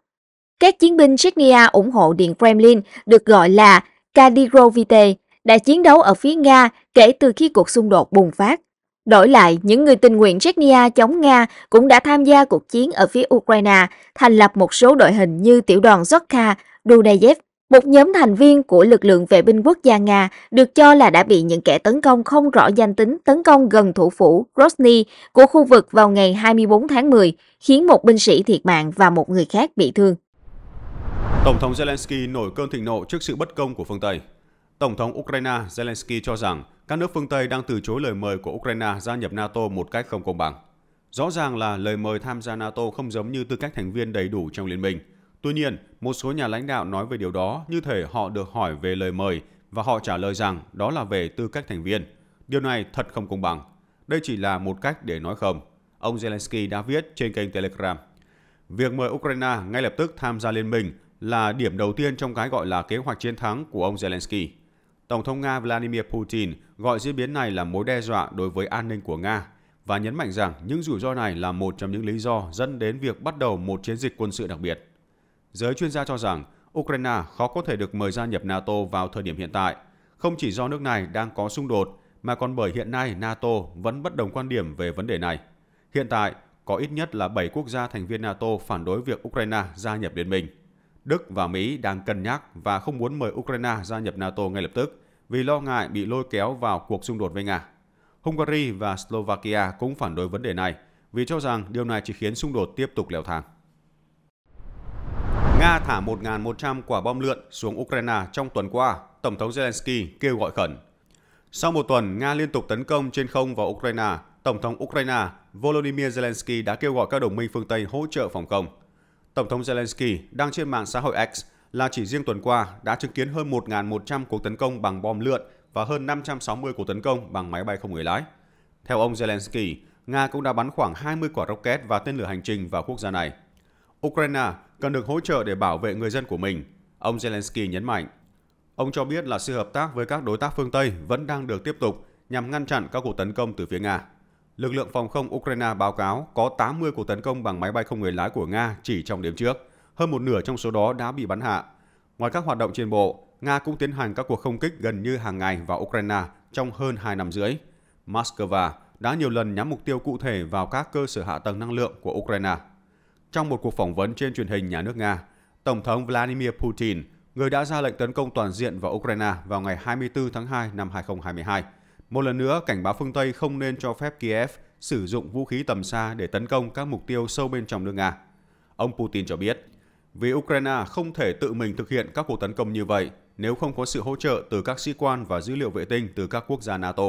Các chiến binh Chechnya ủng hộ Điện Kremlin được gọi là Kadyrovite đã chiến đấu ở phía Nga kể từ khi cuộc xung đột bùng phát. Đổi lại, những người tình nguyện Chechnya chống Nga cũng đã tham gia cuộc chiến ở phía Ukraine, thành lập một số đội hình như tiểu đoàn Zokha, Dudayev một nhóm thành viên của lực lượng vệ binh quốc gia Nga được cho là đã bị những kẻ tấn công không rõ danh tính tấn công gần thủ phủ Grozny của khu vực vào ngày 24 tháng 10, khiến một binh sĩ thiệt mạng và một người khác bị thương. Tổng thống Zelensky nổi cơn thịnh nộ trước sự bất công của phương Tây. Tổng thống Ukraine Zelensky cho rằng các nước phương Tây đang từ chối lời mời của Ukraine gia nhập NATO một cách không công bằng. Rõ ràng là lời mời tham gia NATO không giống như tư cách thành viên đầy đủ trong liên minh – Tuy nhiên, một số nhà lãnh đạo nói về điều đó như thể họ được hỏi về lời mời và họ trả lời rằng đó là về tư cách thành viên. Điều này thật không công bằng. Đây chỉ là một cách để nói không. Ông Zelensky đã viết trên kênh Telegram. Việc mời Ukraine ngay lập tức tham gia liên minh là điểm đầu tiên trong cái gọi là kế hoạch chiến thắng của ông Zelensky. Tổng thống Nga Vladimir Putin gọi diễn biến này là mối đe dọa đối với an ninh của Nga và nhấn mạnh rằng những rủi ro này là một trong những lý do dẫn đến việc bắt đầu một chiến dịch quân sự đặc biệt. Giới chuyên gia cho rằng Ukraine khó có thể được mời gia nhập NATO vào thời điểm hiện tại, không chỉ do nước này đang có xung đột mà còn bởi hiện nay NATO vẫn bất đồng quan điểm về vấn đề này. Hiện tại, có ít nhất là 7 quốc gia thành viên NATO phản đối việc Ukraine gia nhập liên minh. Đức và Mỹ đang cân nhắc và không muốn mời Ukraine gia nhập NATO ngay lập tức vì lo ngại bị lôi kéo vào cuộc xung đột với Nga. Hungary và Slovakia cũng phản đối vấn đề này vì cho rằng điều này chỉ khiến xung đột tiếp tục leo thang. Nga thả 1.100 quả bom lượn xuống Ukraine trong tuần qua, Tổng thống Zelensky kêu gọi khẩn. Sau một tuần, Nga liên tục tấn công trên không vào Ukraine, Tổng thống Ukraine Volodymyr Zelensky đã kêu gọi các đồng minh phương Tây hỗ trợ phòng không. Tổng thống Zelensky đang trên mạng xã hội X là chỉ riêng tuần qua đã chứng kiến hơn 1.100 cuộc tấn công bằng bom lượn và hơn 560 cuộc tấn công bằng máy bay không người lái. Theo ông Zelensky, Nga cũng đã bắn khoảng 20 quả rocket và tên lửa hành trình vào quốc gia này. Ukraine cần được hỗ trợ để bảo vệ người dân của mình, ông Zelensky nhấn mạnh. Ông cho biết là sự hợp tác với các đối tác phương Tây vẫn đang được tiếp tục nhằm ngăn chặn các cuộc tấn công từ phía Nga. Lực lượng phòng không Ukraine báo cáo có 80 cuộc tấn công bằng máy bay không người lái của Nga chỉ trong đêm trước, hơn một nửa trong số đó đã bị bắn hạ. Ngoài các hoạt động trên bộ, Nga cũng tiến hành các cuộc không kích gần như hàng ngày vào Ukraine trong hơn 2 năm rưỡi. Moscow đã nhiều lần nhắm mục tiêu cụ thể vào các cơ sở hạ tầng năng lượng của Ukraine. Trong một cuộc phỏng vấn trên truyền hình nhà nước Nga, Tổng thống Vladimir Putin, người đã ra lệnh tấn công toàn diện vào Ukraine vào ngày 24 tháng 2 năm 2022, một lần nữa cảnh báo phương Tây không nên cho phép Kiev sử dụng vũ khí tầm xa để tấn công các mục tiêu sâu bên trong nước Nga. Ông Putin cho biết, vì Ukraine không thể tự mình thực hiện các cuộc tấn công như vậy nếu không có sự hỗ trợ từ các sĩ quan và dữ liệu vệ tinh từ các quốc gia NATO,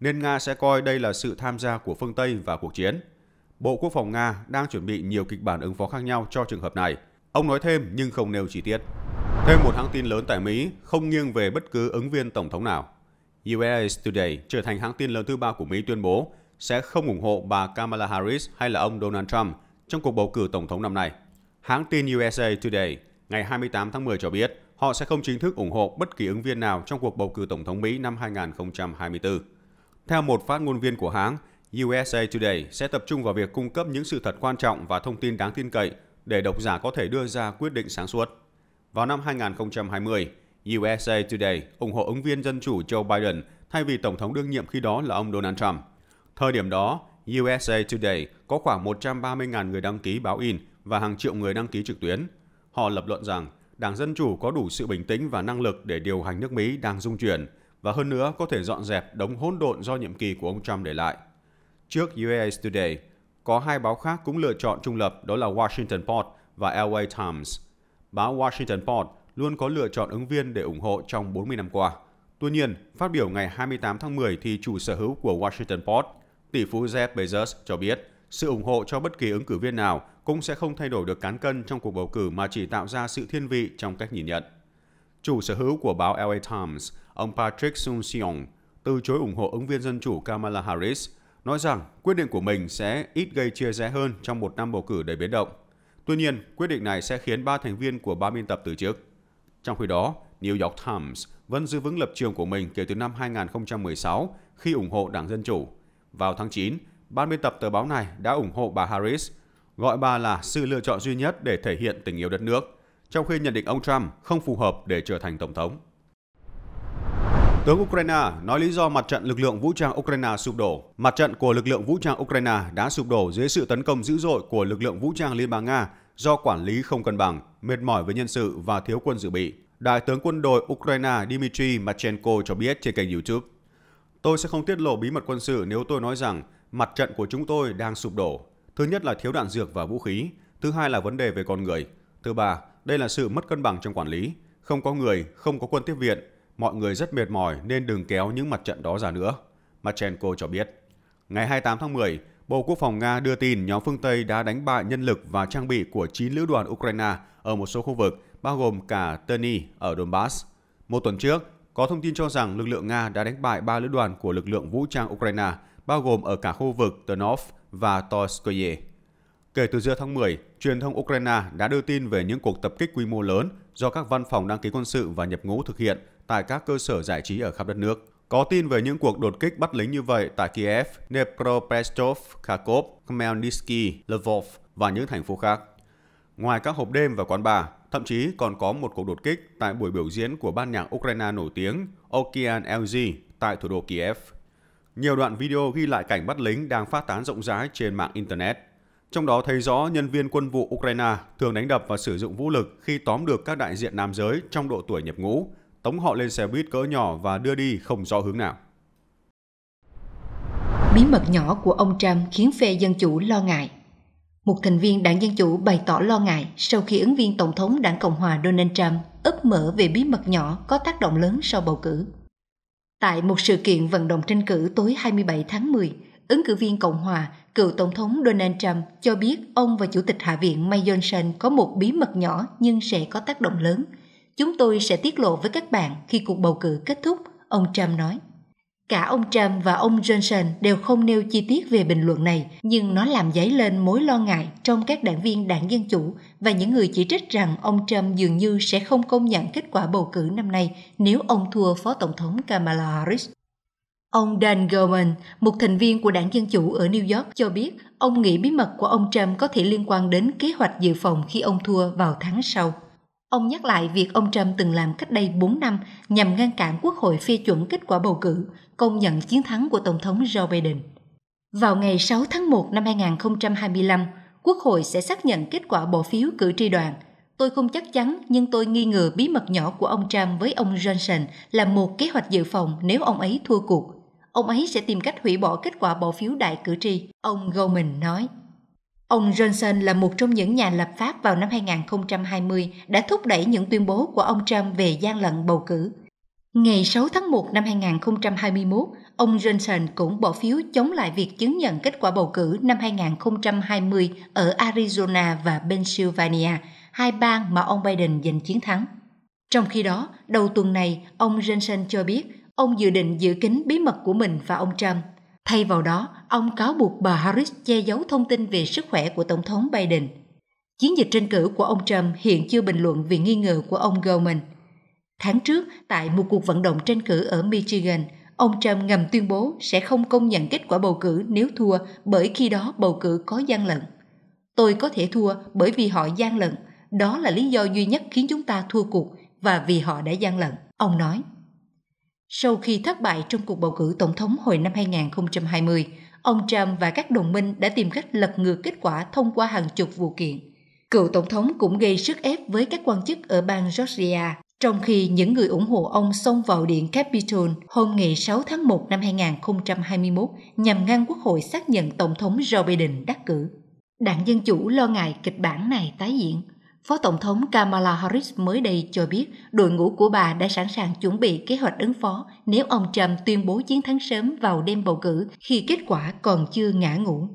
nên Nga sẽ coi đây là sự tham gia của phương Tây vào cuộc chiến – Bộ Quốc phòng Nga đang chuẩn bị nhiều kịch bản ứng phó khác nhau cho trường hợp này. Ông nói thêm nhưng không nêu chi tiết. Thêm một hãng tin lớn tại Mỹ không nghiêng về bất cứ ứng viên tổng thống nào. USA Today trở thành hãng tin lớn thứ ba của Mỹ tuyên bố sẽ không ủng hộ bà Kamala Harris hay là ông Donald Trump trong cuộc bầu cử tổng thống năm nay. Hãng tin USA Today ngày 28 tháng 10 cho biết họ sẽ không chính thức ủng hộ bất kỳ ứng viên nào trong cuộc bầu cử tổng thống Mỹ năm 2024. Theo một phát ngôn viên của hãng, USA Today sẽ tập trung vào việc cung cấp những sự thật quan trọng và thông tin đáng tin cậy để độc giả có thể đưa ra quyết định sáng suốt. Vào năm 2020, USA Today ủng hộ ứng viên dân chủ Joe Biden thay vì Tổng thống đương nhiệm khi đó là ông Donald Trump. Thời điểm đó, USA Today có khoảng 130.000 người đăng ký báo in và hàng triệu người đăng ký trực tuyến. Họ lập luận rằng Đảng Dân Chủ có đủ sự bình tĩnh và năng lực để điều hành nước Mỹ đang dung chuyển và hơn nữa có thể dọn dẹp đống hỗn độn do nhiệm kỳ của ông Trump để lại. Trước UAE Today, có hai báo khác cũng lựa chọn trung lập đó là Washington Post và LA Times. Báo Washington Post luôn có lựa chọn ứng viên để ủng hộ trong 40 năm qua. Tuy nhiên, phát biểu ngày 28 tháng 10 thì chủ sở hữu của Washington Post, tỷ phú Jeff Bezos cho biết sự ủng hộ cho bất kỳ ứng cử viên nào cũng sẽ không thay đổi được cán cân trong cuộc bầu cử mà chỉ tạo ra sự thiên vị trong cách nhìn nhận. Chủ sở hữu của báo LA Times, ông Patrick soon Seong, từ chối ủng hộ ứng viên dân chủ Kamala Harris – nói rằng quyết định của mình sẽ ít gây chia rẽ hơn trong một năm bầu cử đầy biến động. Tuy nhiên, quyết định này sẽ khiến ba thành viên của ba biên tập từ chức. Trong khi đó, New York Times vẫn giữ vững lập trường của mình kể từ năm 2016 khi ủng hộ Đảng Dân Chủ. Vào tháng 9, ban biên tập tờ báo này đã ủng hộ bà Harris, gọi bà là sự lựa chọn duy nhất để thể hiện tình yêu đất nước, trong khi nhận định ông Trump không phù hợp để trở thành tổng thống. Tướng Ukraine nói lý do mặt trận lực lượng vũ trang Ukraine sụp đổ. Mặt trận của lực lượng vũ trang Ukraine đã sụp đổ dưới sự tấn công dữ dội của lực lượng vũ trang Liên bang Nga do quản lý không cân bằng, mệt mỏi với nhân sự và thiếu quân dự bị. Đại tướng quân đội Ukraine Dmitry Matchenko cho biết trên kênh YouTube. Tôi sẽ không tiết lộ bí mật quân sự nếu tôi nói rằng mặt trận của chúng tôi đang sụp đổ. Thứ nhất là thiếu đạn dược và vũ khí, thứ hai là vấn đề về con người, thứ ba, đây là sự mất cân bằng trong quản lý, không có người, không có quân tiếp viện Mọi người rất mệt mỏi nên đừng kéo những mặt trận đó ra nữa, Machenko cho biết. Ngày 28 tháng 10, Bộ Quốc phòng Nga đưa tin nhóm phương Tây đã đánh bại nhân lực và trang bị của 9 lữ đoàn Ukraine ở một số khu vực, bao gồm cả Terni ở Donbass. Một tuần trước, có thông tin cho rằng lực lượng Nga đã đánh bại 3 lữ đoàn của lực lượng vũ trang Ukraine, bao gồm ở cả khu vực Ternov và Torskoye. Kể từ giữa tháng 10, truyền thông Ukraine đã đưa tin về những cuộc tập kích quy mô lớn do các văn phòng đăng ký quân sự và nhập ngũ thực hiện tại các cơ sở giải trí ở khắp đất nước. Có tin về những cuộc đột kích bắt lính như vậy tại Kiev, Dnepropetrovsk, Kharkov, Khmelnytsky, Lvov và những thành phố khác. Ngoài các hộp đêm và quán bar, thậm chí còn có một cuộc đột kích tại buổi biểu diễn của ban nhạc Ukraine nổi tiếng Okean LG tại thủ đô Kiev. Nhiều đoạn video ghi lại cảnh bắt lính đang phát tán rộng rãi trên mạng Internet. Trong đó thấy rõ nhân viên quân vụ Ukraine thường đánh đập và sử dụng vũ lực khi tóm được các đại diện nam giới trong độ tuổi nhập ngũ, tống họ lên xe buýt cỡ nhỏ và đưa đi không rõ hướng nào. Bí mật nhỏ của ông Trump khiến phe Dân Chủ lo ngại. Một thành viên đảng Dân Chủ bày tỏ lo ngại sau khi ứng viên Tổng thống đảng Cộng hòa Donald Trump ấp mở về bí mật nhỏ có tác động lớn sau bầu cử. Tại một sự kiện vận động tranh cử tối 27 tháng 10, ứng cử viên Cộng hòa, cựu Tổng thống Donald Trump cho biết ông và Chủ tịch Hạ viện Mike Johnson có một bí mật nhỏ nhưng sẽ có tác động lớn – chúng tôi sẽ tiết lộ với các bạn khi cuộc bầu cử kết thúc, ông Trump nói. Cả ông Trump và ông Johnson đều không nêu chi tiết về bình luận này, nhưng nó làm dấy lên mối lo ngại trong các đảng viên đảng Dân Chủ và những người chỉ trích rằng ông Trump dường như sẽ không công nhận kết quả bầu cử năm nay nếu ông thua Phó Tổng thống Kamala Harris. Ông Dan Goldman, một thành viên của đảng Dân Chủ ở New York, cho biết ông nghĩ bí mật của ông Trump có thể liên quan đến kế hoạch dự phòng khi ông thua vào tháng sau. Ông nhắc lại việc ông Trump từng làm cách đây 4 năm nhằm ngăn cản Quốc hội phê chuẩn kết quả bầu cử, công nhận chiến thắng của Tổng thống Joe Biden. Vào ngày 6 tháng 1 năm 2025, Quốc hội sẽ xác nhận kết quả bỏ phiếu cử tri đoàn. Tôi không chắc chắn nhưng tôi nghi ngờ bí mật nhỏ của ông Trump với ông Johnson là một kế hoạch dự phòng nếu ông ấy thua cuộc. Ông ấy sẽ tìm cách hủy bỏ kết quả bỏ phiếu đại cử tri, ông Goldman nói. Ông Johnson là một trong những nhà lập pháp vào năm 2020 đã thúc đẩy những tuyên bố của ông Trump về gian lận bầu cử. Ngày 6 tháng 1 năm 2021, ông Johnson cũng bỏ phiếu chống lại việc chứng nhận kết quả bầu cử năm 2020 ở Arizona và Pennsylvania, hai bang mà ông Biden giành chiến thắng. Trong khi đó, đầu tuần này, ông Johnson cho biết ông dự định giữ kín bí mật của mình và ông Trump Thay vào đó, ông cáo buộc bà Harris che giấu thông tin về sức khỏe của Tổng thống Biden. Chiến dịch tranh cử của ông Trump hiện chưa bình luận về nghi ngờ của ông Goldman. Tháng trước, tại một cuộc vận động tranh cử ở Michigan, ông Trump ngầm tuyên bố sẽ không công nhận kết quả bầu cử nếu thua bởi khi đó bầu cử có gian lận. Tôi có thể thua bởi vì họ gian lận, đó là lý do duy nhất khiến chúng ta thua cuộc và vì họ đã gian lận, ông nói. Sau khi thất bại trong cuộc bầu cử tổng thống hồi năm 2020, ông Trump và các đồng minh đã tìm cách lật ngược kết quả thông qua hàng chục vụ kiện. Cựu tổng thống cũng gây sức ép với các quan chức ở bang Georgia, trong khi những người ủng hộ ông xông vào điện Capitol hôm ngày 6 tháng 1 năm 2021 nhằm ngăn quốc hội xác nhận tổng thống Joe Biden đắc cử. Đảng Dân Chủ lo ngại kịch bản này tái diễn. Phó Tổng thống Kamala Harris mới đây cho biết đội ngũ của bà đã sẵn sàng chuẩn bị kế hoạch ứng phó nếu ông Trump tuyên bố chiến thắng sớm vào đêm bầu cử khi kết quả còn chưa ngã ngủ.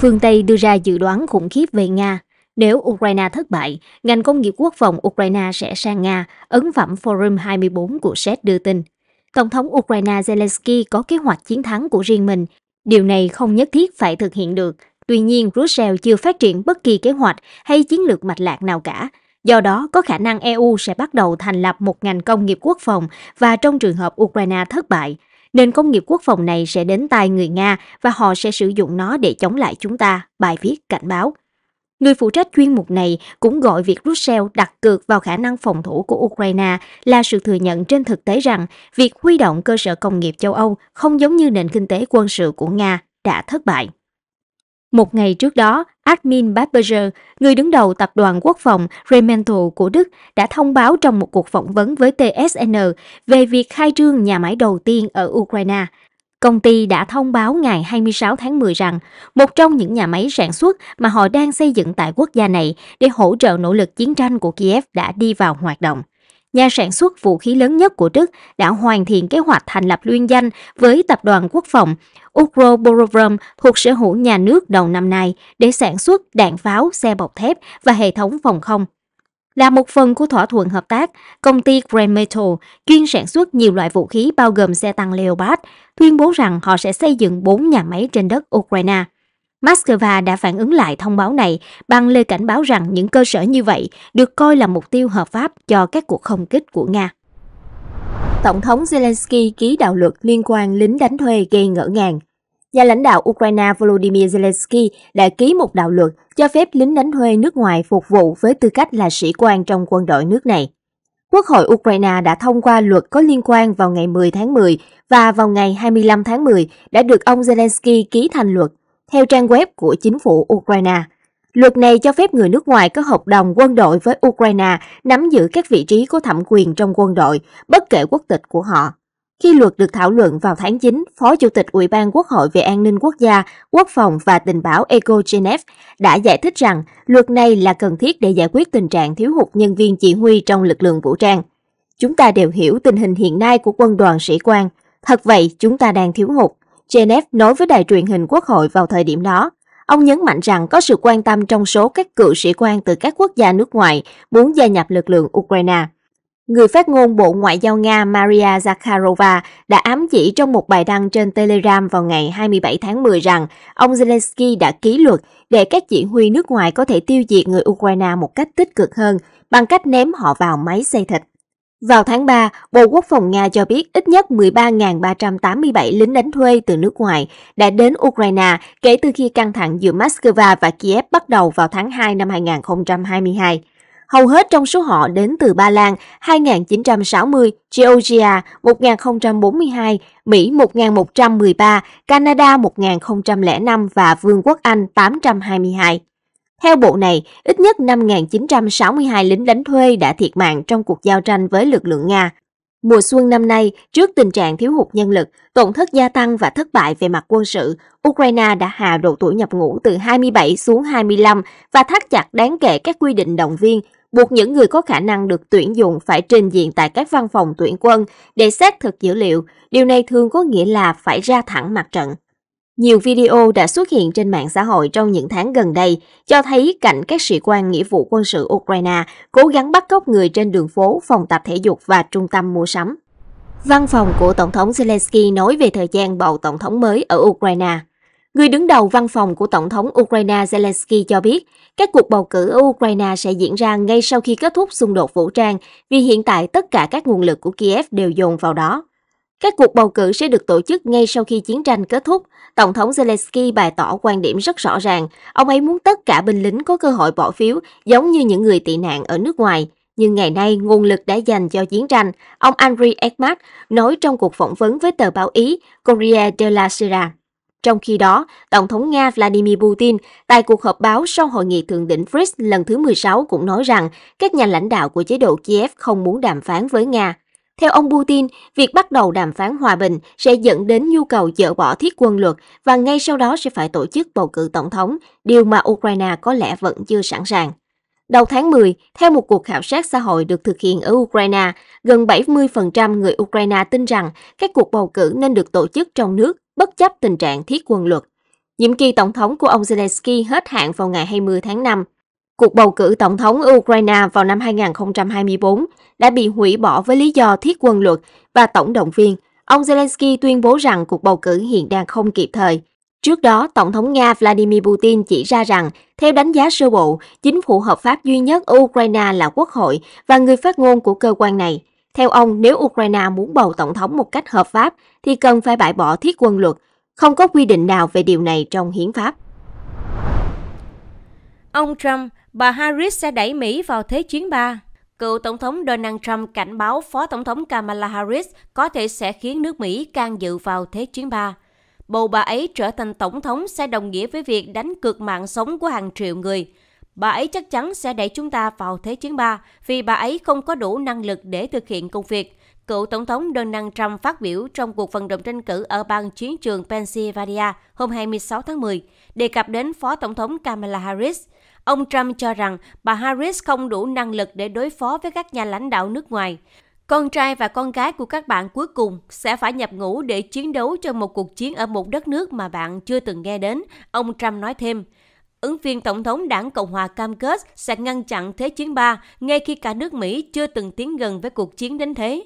Phương Tây đưa ra dự đoán khủng khiếp về Nga. Nếu Ukraine thất bại, ngành công nghiệp quốc phòng Ukraine sẽ sang Nga, ấn phẩm Forum 24 của SET đưa tin. Tổng thống Ukraine Zelensky có kế hoạch chiến thắng của riêng mình. Điều này không nhất thiết phải thực hiện được Tuy nhiên, Brussels chưa phát triển bất kỳ kế hoạch hay chiến lược mạch lạc nào cả. Do đó, có khả năng EU sẽ bắt đầu thành lập một ngành công nghiệp quốc phòng và trong trường hợp Ukraine thất bại, nền công nghiệp quốc phòng này sẽ đến tay người Nga và họ sẽ sử dụng nó để chống lại chúng ta, bài viết cảnh báo. Người phụ trách chuyên mục này cũng gọi việc Brussels đặt cược vào khả năng phòng thủ của Ukraine là sự thừa nhận trên thực tế rằng việc huy động cơ sở công nghiệp châu Âu không giống như nền kinh tế quân sự của Nga đã thất bại. Một ngày trước đó, Admin Babberger, người đứng đầu tập đoàn quốc phòng Remental của Đức, đã thông báo trong một cuộc phỏng vấn với TSN về việc khai trương nhà máy đầu tiên ở Ukraine. Công ty đã thông báo ngày 26 tháng 10 rằng một trong những nhà máy sản xuất mà họ đang xây dựng tại quốc gia này để hỗ trợ nỗ lực chiến tranh của Kiev đã đi vào hoạt động nhà sản xuất vũ khí lớn nhất của Đức, đã hoàn thiện kế hoạch thành lập liên danh với tập đoàn quốc phòng Ukroborovrom thuộc sở hữu nhà nước đầu năm nay để sản xuất đạn pháo, xe bọc thép và hệ thống phòng không. Là một phần của thỏa thuận hợp tác, công ty Grand Metal chuyên sản xuất nhiều loại vũ khí bao gồm xe tăng Leopard, tuyên bố rằng họ sẽ xây dựng 4 nhà máy trên đất Ukraine – Moscow đã phản ứng lại thông báo này bằng lời cảnh báo rằng những cơ sở như vậy được coi là mục tiêu hợp pháp cho các cuộc không kích của Nga. Tổng thống Zelensky ký đạo luật liên quan lính đánh thuê gây ngỡ ngàng. Nhà lãnh đạo Ukraine Volodymyr Zelensky đã ký một đạo luật cho phép lính đánh thuê nước ngoài phục vụ với tư cách là sĩ quan trong quân đội nước này. Quốc hội Ukraine đã thông qua luật có liên quan vào ngày 10 tháng 10 và vào ngày 25 tháng 10 đã được ông Zelensky ký thành luật theo trang web của chính phủ Ukraine, luật này cho phép người nước ngoài có hợp đồng quân đội với Ukraine nắm giữ các vị trí có thẩm quyền trong quân đội, bất kể quốc tịch của họ. Khi luật được thảo luận vào tháng 9, Phó Chủ tịch Ủy ban Quốc hội về An ninh Quốc gia, Quốc phòng và Tình báo Eko Genev đã giải thích rằng luật này là cần thiết để giải quyết tình trạng thiếu hụt nhân viên chỉ huy trong lực lượng vũ trang. Chúng ta đều hiểu tình hình hiện nay của quân đoàn sĩ quan. Thật vậy, chúng ta đang thiếu hụt. Genev nói với đài truyền hình quốc hội vào thời điểm đó. Ông nhấn mạnh rằng có sự quan tâm trong số các cựu sĩ quan từ các quốc gia nước ngoài muốn gia nhập lực lượng Ukraine. Người phát ngôn Bộ Ngoại giao Nga Maria Zakharova đã ám chỉ trong một bài đăng trên Telegram vào ngày 27 tháng 10 rằng ông Zelensky đã ký luật để các chỉ huy nước ngoài có thể tiêu diệt người Ukraine một cách tích cực hơn bằng cách ném họ vào máy xay thịt. Vào tháng 3, Bộ Quốc phòng Nga cho biết ít nhất 13.387 lính đánh thuê từ nước ngoài đã đến Ukraine kể từ khi căng thẳng giữa Moscow và Kiev bắt đầu vào tháng 2 năm 2022. Hầu hết trong số họ đến từ Ba Lan 2.960, Georgia 1.042, Mỹ 1.113, Canada 1.005 và Vương quốc Anh 822. Theo bộ này, ít nhất 5.962 lính đánh thuê đã thiệt mạng trong cuộc giao tranh với lực lượng Nga. Mùa xuân năm nay, trước tình trạng thiếu hụt nhân lực, tổn thất gia tăng và thất bại về mặt quân sự, Ukraine đã hạ độ tuổi nhập ngũ từ 27 xuống 25 và thắt chặt đáng kể các quy định động viên, buộc những người có khả năng được tuyển dụng phải trình diện tại các văn phòng tuyển quân để xác thực dữ liệu. Điều này thường có nghĩa là phải ra thẳng mặt trận. Nhiều video đã xuất hiện trên mạng xã hội trong những tháng gần đây cho thấy cảnh các sĩ quan nghĩa vụ quân sự Ukraine cố gắng bắt cóc người trên đường phố, phòng tập thể dục và trung tâm mua sắm. Văn phòng của Tổng thống Zelensky nói về thời gian bầu Tổng thống mới ở Ukraine. Người đứng đầu văn phòng của Tổng thống Ukraine Zelensky cho biết, các cuộc bầu cử ở Ukraine sẽ diễn ra ngay sau khi kết thúc xung đột vũ trang vì hiện tại tất cả các nguồn lực của Kiev đều dồn vào đó. Các cuộc bầu cử sẽ được tổ chức ngay sau khi chiến tranh kết thúc, Tổng thống Zelensky bày tỏ quan điểm rất rõ ràng, ông ấy muốn tất cả binh lính có cơ hội bỏ phiếu giống như những người tị nạn ở nước ngoài. Nhưng ngày nay, nguồn lực đã dành cho chiến tranh, ông Andriy Ekmat nói trong cuộc phỏng vấn với tờ báo Ý Corriere della Sera. Trong khi đó, Tổng thống Nga Vladimir Putin tại cuộc họp báo sau hội nghị thượng đỉnh BRICS lần thứ 16 cũng nói rằng các nhà lãnh đạo của chế độ Kiev không muốn đàm phán với Nga. Theo ông Putin, việc bắt đầu đàm phán hòa bình sẽ dẫn đến nhu cầu dỡ bỏ thiết quân luật và ngay sau đó sẽ phải tổ chức bầu cử tổng thống, điều mà Ukraine có lẽ vẫn chưa sẵn sàng. Đầu tháng 10, theo một cuộc khảo sát xã hội được thực hiện ở Ukraine, gần 70% người Ukraine tin rằng các cuộc bầu cử nên được tổ chức trong nước bất chấp tình trạng thiết quân luật. Nhiệm kỳ tổng thống của ông Zelensky hết hạn vào ngày 20 tháng 5. Cuộc bầu cử tổng thống Ukraine vào năm 2024 đã bị hủy bỏ với lý do thiết quân luật và tổng động viên. Ông Zelensky tuyên bố rằng cuộc bầu cử hiện đang không kịp thời. Trước đó, Tổng thống Nga Vladimir Putin chỉ ra rằng, theo đánh giá sơ bộ, chính phủ hợp pháp duy nhất Ukraine là quốc hội và người phát ngôn của cơ quan này. Theo ông, nếu Ukraine muốn bầu tổng thống một cách hợp pháp thì cần phải bãi bỏ thiết quân luật. Không có quy định nào về điều này trong hiến pháp. Ông Trump bà Harris sẽ đẩy Mỹ vào thế chiến ba. Cựu Tổng thống Donald Trump cảnh báo Phó Tổng thống Kamala Harris có thể sẽ khiến nước Mỹ can dự vào thế chiến ba. Bầu bà ấy trở thành Tổng thống sẽ đồng nghĩa với việc đánh cược mạng sống của hàng triệu người. Bà ấy chắc chắn sẽ đẩy chúng ta vào thế chiến ba vì bà ấy không có đủ năng lực để thực hiện công việc. Cựu Tổng thống Donald Trump phát biểu trong cuộc vận động tranh cử ở bang chiến trường Pennsylvania hôm 26 tháng 10, đề cập đến Phó Tổng thống Kamala Harris – Ông Trump cho rằng bà Harris không đủ năng lực để đối phó với các nhà lãnh đạo nước ngoài. Con trai và con gái của các bạn cuối cùng sẽ phải nhập ngũ để chiến đấu cho một cuộc chiến ở một đất nước mà bạn chưa từng nghe đến, ông Trump nói thêm. Ứng viên Tổng thống đảng Cộng hòa cam kết sẽ ngăn chặn Thế chiến 3 ngay khi cả nước Mỹ chưa từng tiến gần với cuộc chiến đến thế.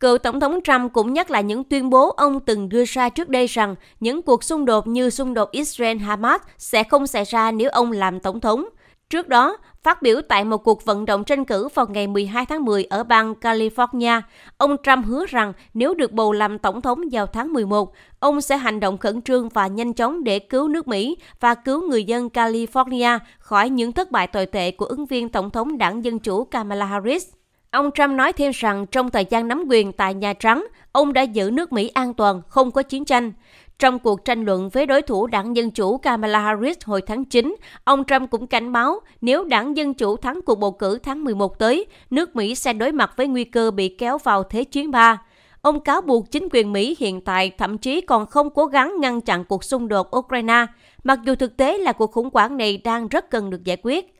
Cựu Tổng thống Trump cũng nhắc lại những tuyên bố ông từng đưa ra trước đây rằng những cuộc xung đột như xung đột Israel-Hamas sẽ không xảy ra nếu ông làm Tổng thống. Trước đó, phát biểu tại một cuộc vận động tranh cử vào ngày 12 tháng 10 ở bang California, ông Trump hứa rằng nếu được bầu làm tổng thống vào tháng 11, ông sẽ hành động khẩn trương và nhanh chóng để cứu nước Mỹ và cứu người dân California khỏi những thất bại tồi tệ của ứng viên tổng thống đảng Dân Chủ Kamala Harris. Ông Trump nói thêm rằng trong thời gian nắm quyền tại Nhà Trắng, ông đã giữ nước Mỹ an toàn, không có chiến tranh. Trong cuộc tranh luận với đối thủ đảng Dân Chủ Kamala Harris hồi tháng 9, ông Trump cũng cảnh báo nếu đảng Dân Chủ thắng cuộc bầu cử tháng 11 tới, nước Mỹ sẽ đối mặt với nguy cơ bị kéo vào thế chiến 3. Ông cáo buộc chính quyền Mỹ hiện tại thậm chí còn không cố gắng ngăn chặn cuộc xung đột Ukraine, mặc dù thực tế là cuộc khủng hoảng này đang rất cần được giải quyết.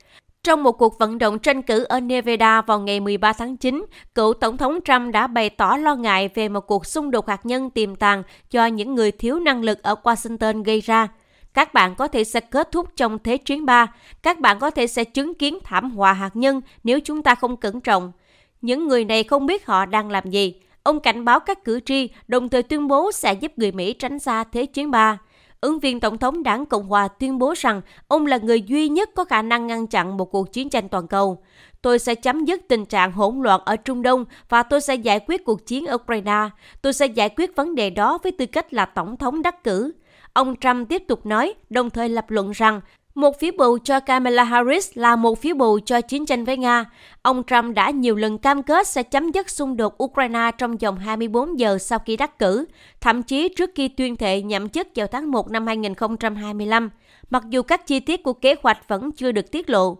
Trong một cuộc vận động tranh cử ở Nevada vào ngày 13 tháng 9, cựu Tổng thống Trump đã bày tỏ lo ngại về một cuộc xung đột hạt nhân tiềm tàng do những người thiếu năng lực ở Washington gây ra. Các bạn có thể sẽ kết thúc trong Thế chiến 3, các bạn có thể sẽ chứng kiến thảm họa hạt nhân nếu chúng ta không cẩn trọng. Những người này không biết họ đang làm gì. Ông cảnh báo các cử tri, đồng thời tuyên bố sẽ giúp người Mỹ tránh xa Thế chiến 3 ứng viên Tổng thống đảng Cộng hòa tuyên bố rằng ông là người duy nhất có khả năng ngăn chặn một cuộc chiến tranh toàn cầu. Tôi sẽ chấm dứt tình trạng hỗn loạn ở Trung Đông và tôi sẽ giải quyết cuộc chiến ở Ukraine. Tôi sẽ giải quyết vấn đề đó với tư cách là Tổng thống đắc cử. Ông Trump tiếp tục nói, đồng thời lập luận rằng một phiếu bầu cho Kamala Harris là một phiếu bầu cho chiến tranh với Nga. Ông Trump đã nhiều lần cam kết sẽ chấm dứt xung đột Ukraine trong vòng 24 giờ sau khi đắc cử, thậm chí trước khi tuyên thệ nhậm chức vào tháng 1 năm 2025, mặc dù các chi tiết của kế hoạch vẫn chưa được tiết lộ.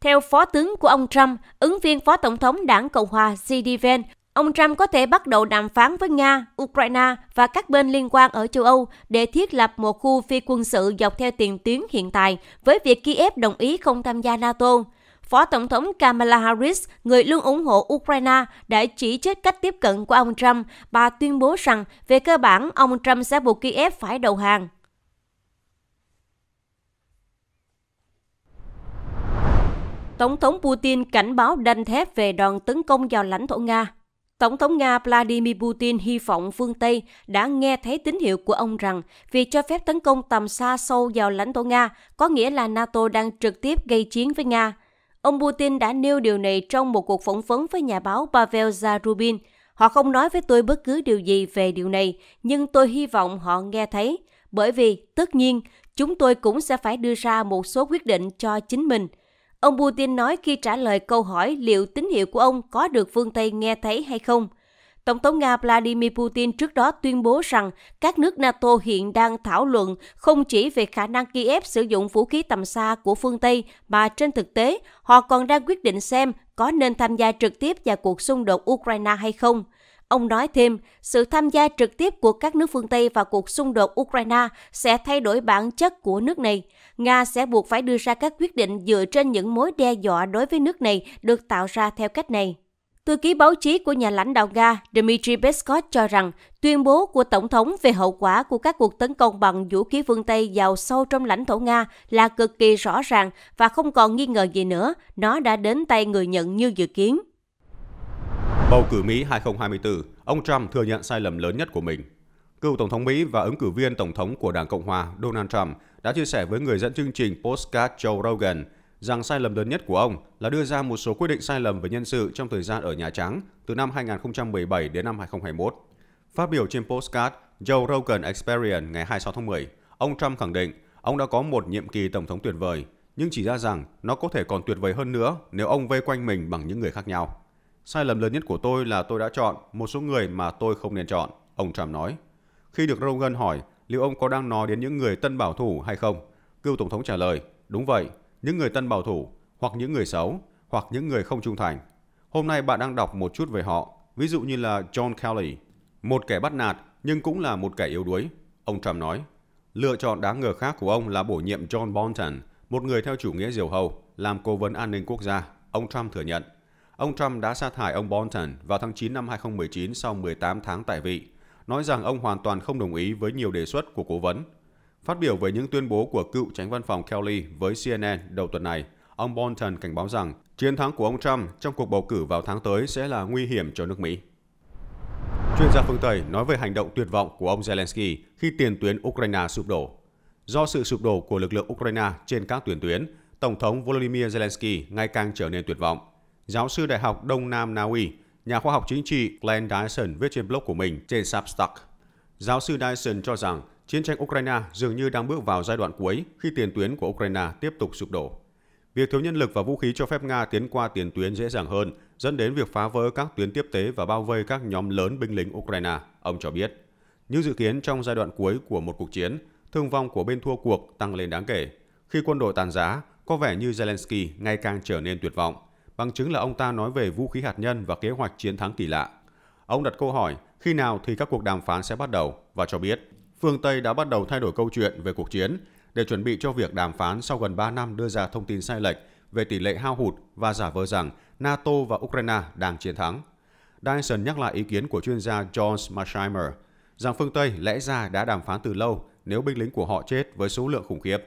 Theo phó tướng của ông Trump, ứng viên phó tổng thống đảng Cộng hòa J.D. Vance Ông Trump có thể bắt đầu đàm phán với Nga, Ukraine và các bên liên quan ở châu Âu để thiết lập một khu phi quân sự dọc theo tiền tuyến hiện tại với việc Kiev đồng ý không tham gia NATO. Phó Tổng thống Kamala Harris, người luôn ủng hộ Ukraine, đã chỉ trích cách tiếp cận của ông Trump. Bà tuyên bố rằng, về cơ bản, ông Trump sẽ buộc Kiev phải đầu hàng. Tổng thống Putin cảnh báo đanh thép về đòn tấn công vào lãnh thổ Nga. Tổng thống Nga Vladimir Putin hy vọng phương Tây đã nghe thấy tín hiệu của ông rằng việc cho phép tấn công tầm xa sâu vào lãnh thổ Nga có nghĩa là NATO đang trực tiếp gây chiến với Nga. Ông Putin đã nêu điều này trong một cuộc phỏng vấn với nhà báo Pavel Zarubin. Họ không nói với tôi bất cứ điều gì về điều này, nhưng tôi hy vọng họ nghe thấy, bởi vì, tất nhiên, chúng tôi cũng sẽ phải đưa ra một số quyết định cho chính mình – Ông Putin nói khi trả lời câu hỏi liệu tín hiệu của ông có được phương Tây nghe thấy hay không. Tổng thống Nga Vladimir Putin trước đó tuyên bố rằng các nước NATO hiện đang thảo luận không chỉ về khả năng Kiev sử dụng vũ khí tầm xa của phương Tây mà trên thực tế họ còn đang quyết định xem có nên tham gia trực tiếp vào cuộc xung đột Ukraine hay không – Ông nói thêm, sự tham gia trực tiếp của các nước phương Tây vào cuộc xung đột Ukraine sẽ thay đổi bản chất của nước này. Nga sẽ buộc phải đưa ra các quyết định dựa trên những mối đe dọa đối với nước này được tạo ra theo cách này. Thư ký báo chí của nhà lãnh đạo Nga Dmitry Peskov cho rằng tuyên bố của Tổng thống về hậu quả của các cuộc tấn công bằng vũ khí phương Tây vào sâu trong lãnh thổ Nga là cực kỳ rõ ràng và không còn nghi ngờ gì nữa, nó đã đến tay người nhận như dự kiến. Bầu cử Mỹ 2024, ông Trump thừa nhận sai lầm lớn nhất của mình. Cựu Tổng thống Mỹ và ứng cử viên Tổng thống của Đảng Cộng Hòa Donald Trump đã chia sẻ với người dẫn chương trình Postcard Joe Rogan rằng sai lầm lớn nhất của ông là đưa ra một số quyết định sai lầm về nhân sự trong thời gian ở Nhà Trắng từ năm 2017 đến năm 2021. Phát biểu trên Postcard Joe Rogan Experience ngày 26 tháng 10, ông Trump khẳng định ông đã có một nhiệm kỳ Tổng thống tuyệt vời, nhưng chỉ ra rằng nó có thể còn tuyệt vời hơn nữa nếu ông vây quanh mình bằng những người khác nhau. Sai lầm lớn nhất của tôi là tôi đã chọn một số người mà tôi không nên chọn, ông Trump nói. Khi được Rogan hỏi liệu ông có đang nói đến những người tân bảo thủ hay không, cựu Tổng thống trả lời, đúng vậy, những người tân bảo thủ, hoặc những người xấu, hoặc những người không trung thành. Hôm nay bạn đang đọc một chút về họ, ví dụ như là John Kelly, một kẻ bắt nạt nhưng cũng là một kẻ yếu đuối, ông Trump nói. Lựa chọn đáng ngờ khác của ông là bổ nhiệm John Bolton, một người theo chủ nghĩa diều hầu, làm cố vấn an ninh quốc gia, ông Trump thừa nhận ông Trump đã sa thải ông Bolton vào tháng 9 năm 2019 sau 18 tháng tại vị, nói rằng ông hoàn toàn không đồng ý với nhiều đề xuất của cố vấn. Phát biểu về những tuyên bố của cựu tránh văn phòng Kelly với CNN đầu tuần này, ông Bolton cảnh báo rằng chiến thắng của ông Trump trong cuộc bầu cử vào tháng tới sẽ là nguy hiểm cho nước Mỹ. Chuyên gia phương Tây nói về hành động tuyệt vọng của ông Zelensky khi tiền tuyến Ukraine sụp đổ. Do sự sụp đổ của lực lượng Ukraine trên các tuyển tuyến, Tổng thống Volodymyr Zelensky ngày càng trở nên tuyệt vọng. Giáo sư Đại học Đông Nam Na Uy, nhà khoa học chính trị Glenn Dyson viết trên blog của mình trên Substack. Giáo sư Dyson cho rằng chiến tranh Ukraine dường như đang bước vào giai đoạn cuối khi tiền tuyến của Ukraine tiếp tục sụp đổ. Việc thiếu nhân lực và vũ khí cho phép Nga tiến qua tiền tuyến dễ dàng hơn, dẫn đến việc phá vỡ các tuyến tiếp tế và bao vây các nhóm lớn binh lính Ukraine, ông cho biết. Như dự kiến trong giai đoạn cuối của một cuộc chiến, thương vong của bên thua cuộc tăng lên đáng kể. Khi quân đội tàn giá, có vẻ như Zelensky ngày càng trở nên tuyệt vọng – bằng chứng là ông ta nói về vũ khí hạt nhân và kế hoạch chiến thắng kỳ lạ. Ông đặt câu hỏi khi nào thì các cuộc đàm phán sẽ bắt đầu và cho biết phương Tây đã bắt đầu thay đổi câu chuyện về cuộc chiến để chuẩn bị cho việc đàm phán sau gần 3 năm đưa ra thông tin sai lệch về tỷ lệ hao hụt và giả vờ rằng NATO và Ukraine đang chiến thắng. Dyson nhắc lại ý kiến của chuyên gia John Marsheimer rằng phương Tây lẽ ra đã đàm phán từ lâu nếu binh lính của họ chết với số lượng khủng khiếp.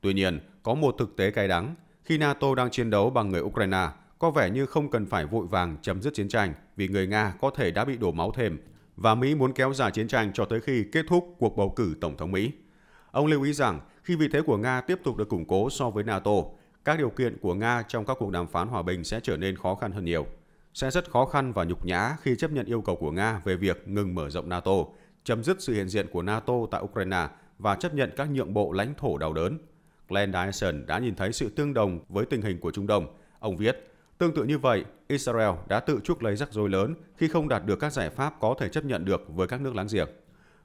Tuy nhiên, có một thực tế cay đắng, khi NATO đang chiến đấu bằng người Ukraine, có vẻ như không cần phải vội vàng chấm dứt chiến tranh vì người Nga có thể đã bị đổ máu thêm và Mỹ muốn kéo dài chiến tranh cho tới khi kết thúc cuộc bầu cử Tổng thống Mỹ. Ông lưu ý rằng khi vị thế của Nga tiếp tục được củng cố so với NATO, các điều kiện của Nga trong các cuộc đàm phán hòa bình sẽ trở nên khó khăn hơn nhiều. Sẽ rất khó khăn và nhục nhã khi chấp nhận yêu cầu của Nga về việc ngừng mở rộng NATO, chấm dứt sự hiện diện của NATO tại Ukraine và chấp nhận các nhượng bộ lãnh thổ đau đớn. Glenn Dyson đã nhìn thấy sự tương đồng với tình hình của Trung Đông. Ông viết, Tương tự như vậy, Israel đã tự chuốc lấy rắc rối lớn khi không đạt được các giải pháp có thể chấp nhận được với các nước láng giềng.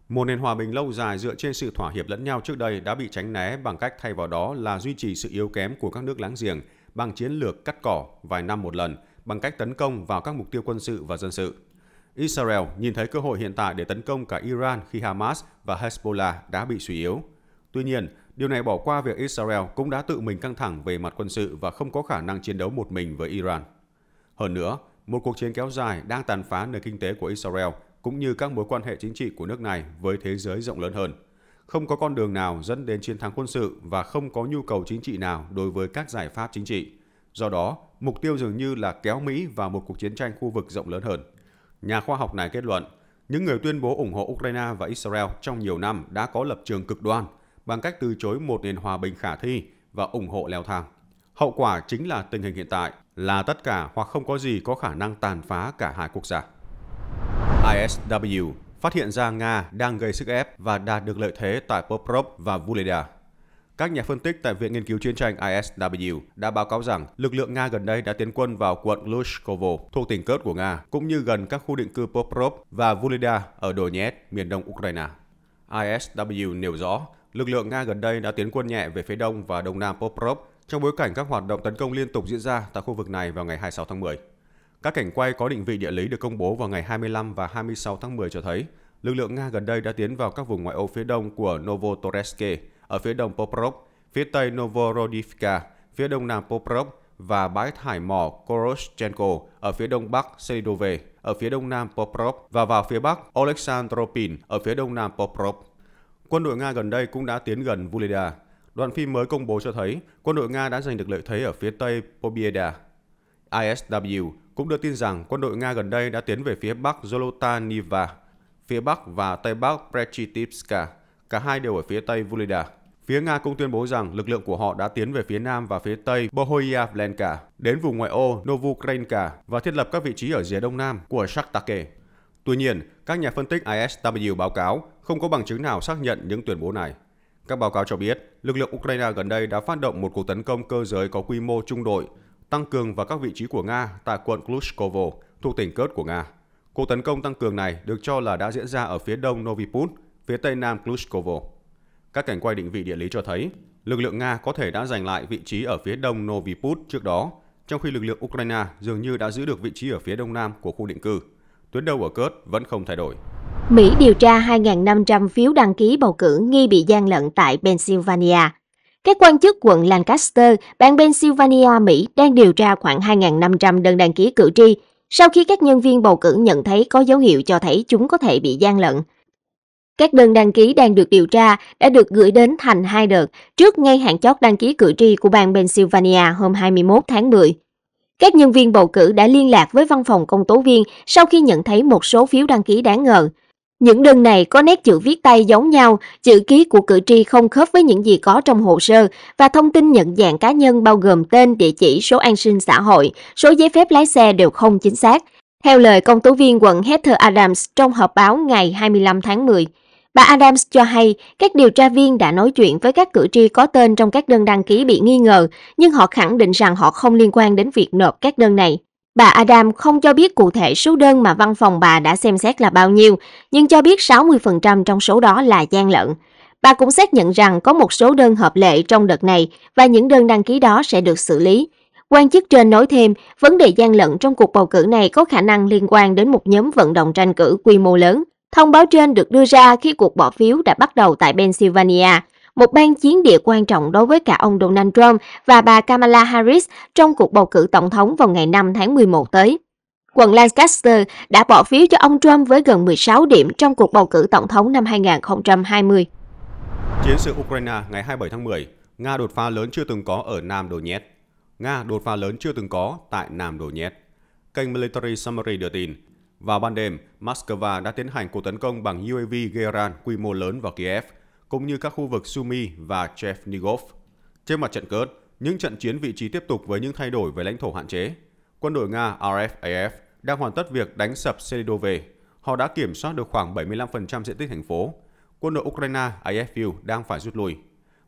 Một nền hòa bình lâu dài dựa trên sự thỏa hiệp lẫn nhau trước đây đã bị tránh né bằng cách thay vào đó là duy trì sự yếu kém của các nước láng giềng bằng chiến lược cắt cỏ vài năm một lần, bằng cách tấn công vào các mục tiêu quân sự và dân sự. Israel nhìn thấy cơ hội hiện tại để tấn công cả Iran khi Hamas và Hezbollah đã bị suy yếu. Tuy nhiên, Điều này bỏ qua việc Israel cũng đã tự mình căng thẳng về mặt quân sự và không có khả năng chiến đấu một mình với Iran. Hơn nữa, một cuộc chiến kéo dài đang tàn phá nền kinh tế của Israel cũng như các mối quan hệ chính trị của nước này với thế giới rộng lớn hơn. Không có con đường nào dẫn đến chiến thắng quân sự và không có nhu cầu chính trị nào đối với các giải pháp chính trị. Do đó, mục tiêu dường như là kéo Mỹ vào một cuộc chiến tranh khu vực rộng lớn hơn. Nhà khoa học này kết luận, những người tuyên bố ủng hộ Ukraine và Israel trong nhiều năm đã có lập trường cực đoan – bằng cách từ chối một nền hòa bình khả thi và ủng hộ leo thang. Hậu quả chính là tình hình hiện tại là tất cả hoặc không có gì có khả năng tàn phá cả hai quốc gia. ISW phát hiện ra Nga đang gây sức ép và đạt được lợi thế tại Poprov và Vuleda. Các nhà phân tích tại Viện Nghiên cứu Chiến tranh ISW đã báo cáo rằng lực lượng Nga gần đây đã tiến quân vào quận Lushkovo thuộc tỉnh Kurt của Nga, cũng như gần các khu định cư Poprov và Vuleda ở Donetsk, miền đông Ukraine. ISW nêu rõ lực lượng Nga gần đây đã tiến quân nhẹ về phía đông và đông nam Poprov trong bối cảnh các hoạt động tấn công liên tục diễn ra tại khu vực này vào ngày 26 tháng 10. Các cảnh quay có định vị địa lý được công bố vào ngày 25 và 26 tháng 10 cho thấy lực lượng Nga gần đây đã tiến vào các vùng ngoại ô phía đông của Novotoreske, ở phía đông Poprov, phía tây Novorodivka, phía đông nam Poprov và bãi thải mỏ Koroschenko ở phía đông bắc Selidove, ở phía đông nam Poprov và vào phía bắc Oleksandropin ở phía đông nam Poprov. Quân đội Nga gần đây cũng đã tiến gần Volodya. Đoạn phim mới công bố cho thấy quân đội Nga đã giành được lợi thế ở phía tây Pobieda. ISW cũng đưa tin rằng quân đội Nga gần đây đã tiến về phía bắc Zolotaniva, phía bắc và tây bắc Prechitipska, cả hai đều ở phía tây Volodya. Phía Nga cũng tuyên bố rằng lực lượng của họ đã tiến về phía nam và phía tây Bohoyavlenka, đến vùng ngoại ô Novokrenka và thiết lập các vị trí ở rìa đông nam của Shaktake. Tuy nhiên, các nhà phân tích ISW báo cáo không có bằng chứng nào xác nhận những tuyên bố này. Các báo cáo cho biết, lực lượng Ukraine gần đây đã phát động một cuộc tấn công cơ giới có quy mô trung đội, tăng cường vào các vị trí của Nga tại quận Klushkovo, thuộc tỉnh Kurt của Nga. Cuộc tấn công tăng cường này được cho là đã diễn ra ở phía đông Novi Noviput, phía tây nam Klushkovo. Các cảnh quay định vị địa lý cho thấy, lực lượng Nga có thể đã giành lại vị trí ở phía đông Novi Noviput trước đó, trong khi lực lượng Ukraine dường như đã giữ được vị trí ở phía đông nam của khu định cư tuyến đầu ở cớt vẫn không thay đổi. Mỹ điều tra 2.500 phiếu đăng ký bầu cử nghi bị gian lận tại Pennsylvania. Các quan chức quận Lancaster, bang Pennsylvania, Mỹ đang điều tra khoảng 2.500 đơn đăng ký cử tri sau khi các nhân viên bầu cử nhận thấy có dấu hiệu cho thấy chúng có thể bị gian lận. Các đơn đăng ký đang được điều tra đã được gửi đến thành hai đợt trước ngay hạn chót đăng ký cử tri của bang Pennsylvania hôm 21 tháng 10. Các nhân viên bầu cử đã liên lạc với văn phòng công tố viên sau khi nhận thấy một số phiếu đăng ký đáng ngờ. Những đơn này có nét chữ viết tay giống nhau, chữ ký của cử tri không khớp với những gì có trong hồ sơ và thông tin nhận dạng cá nhân bao gồm tên, địa chỉ, số an sinh xã hội, số giấy phép lái xe đều không chính xác. Theo lời công tố viên quận Heather Adams trong họp báo ngày 25 tháng 10, Bà Adams cho hay các điều tra viên đã nói chuyện với các cử tri có tên trong các đơn đăng ký bị nghi ngờ, nhưng họ khẳng định rằng họ không liên quan đến việc nộp các đơn này. Bà Adams không cho biết cụ thể số đơn mà văn phòng bà đã xem xét là bao nhiêu, nhưng cho biết 60% trong số đó là gian lận. Bà cũng xác nhận rằng có một số đơn hợp lệ trong đợt này và những đơn đăng ký đó sẽ được xử lý. Quan chức trên nói thêm, vấn đề gian lận trong cuộc bầu cử này có khả năng liên quan đến một nhóm vận động tranh cử quy mô lớn. Thông báo trên được đưa ra khi cuộc bỏ phiếu đã bắt đầu tại Pennsylvania, một bang chiến địa quan trọng đối với cả ông Donald Trump và bà Kamala Harris trong cuộc bầu cử tổng thống vào ngày 5 tháng 11 tới. Quận Lancaster đã bỏ phiếu cho ông Trump với gần 16 điểm trong cuộc bầu cử tổng thống năm 2020. Chiến sự Ukraine ngày 27 tháng 10, Nga đột phá lớn chưa từng có ở Nam Donetsk. Nga đột phá lớn chưa từng có tại Nam Donetsk. Kênh Military Summary đưa tin, vào ban đêm, Moscow đã tiến hành cuộc tấn công bằng UAV Geran quy mô lớn vào Kiev, cũng như các khu vực Sumy và Chernigov. Trên mặt trận cớt, những trận chiến vị trí tiếp tục với những thay đổi về lãnh thổ hạn chế. Quân đội Nga RFAF đang hoàn tất việc đánh sập Selidove. Họ đã kiểm soát được khoảng 75% diện tích thành phố. Quân đội Ukraine IFU đang phải rút lui.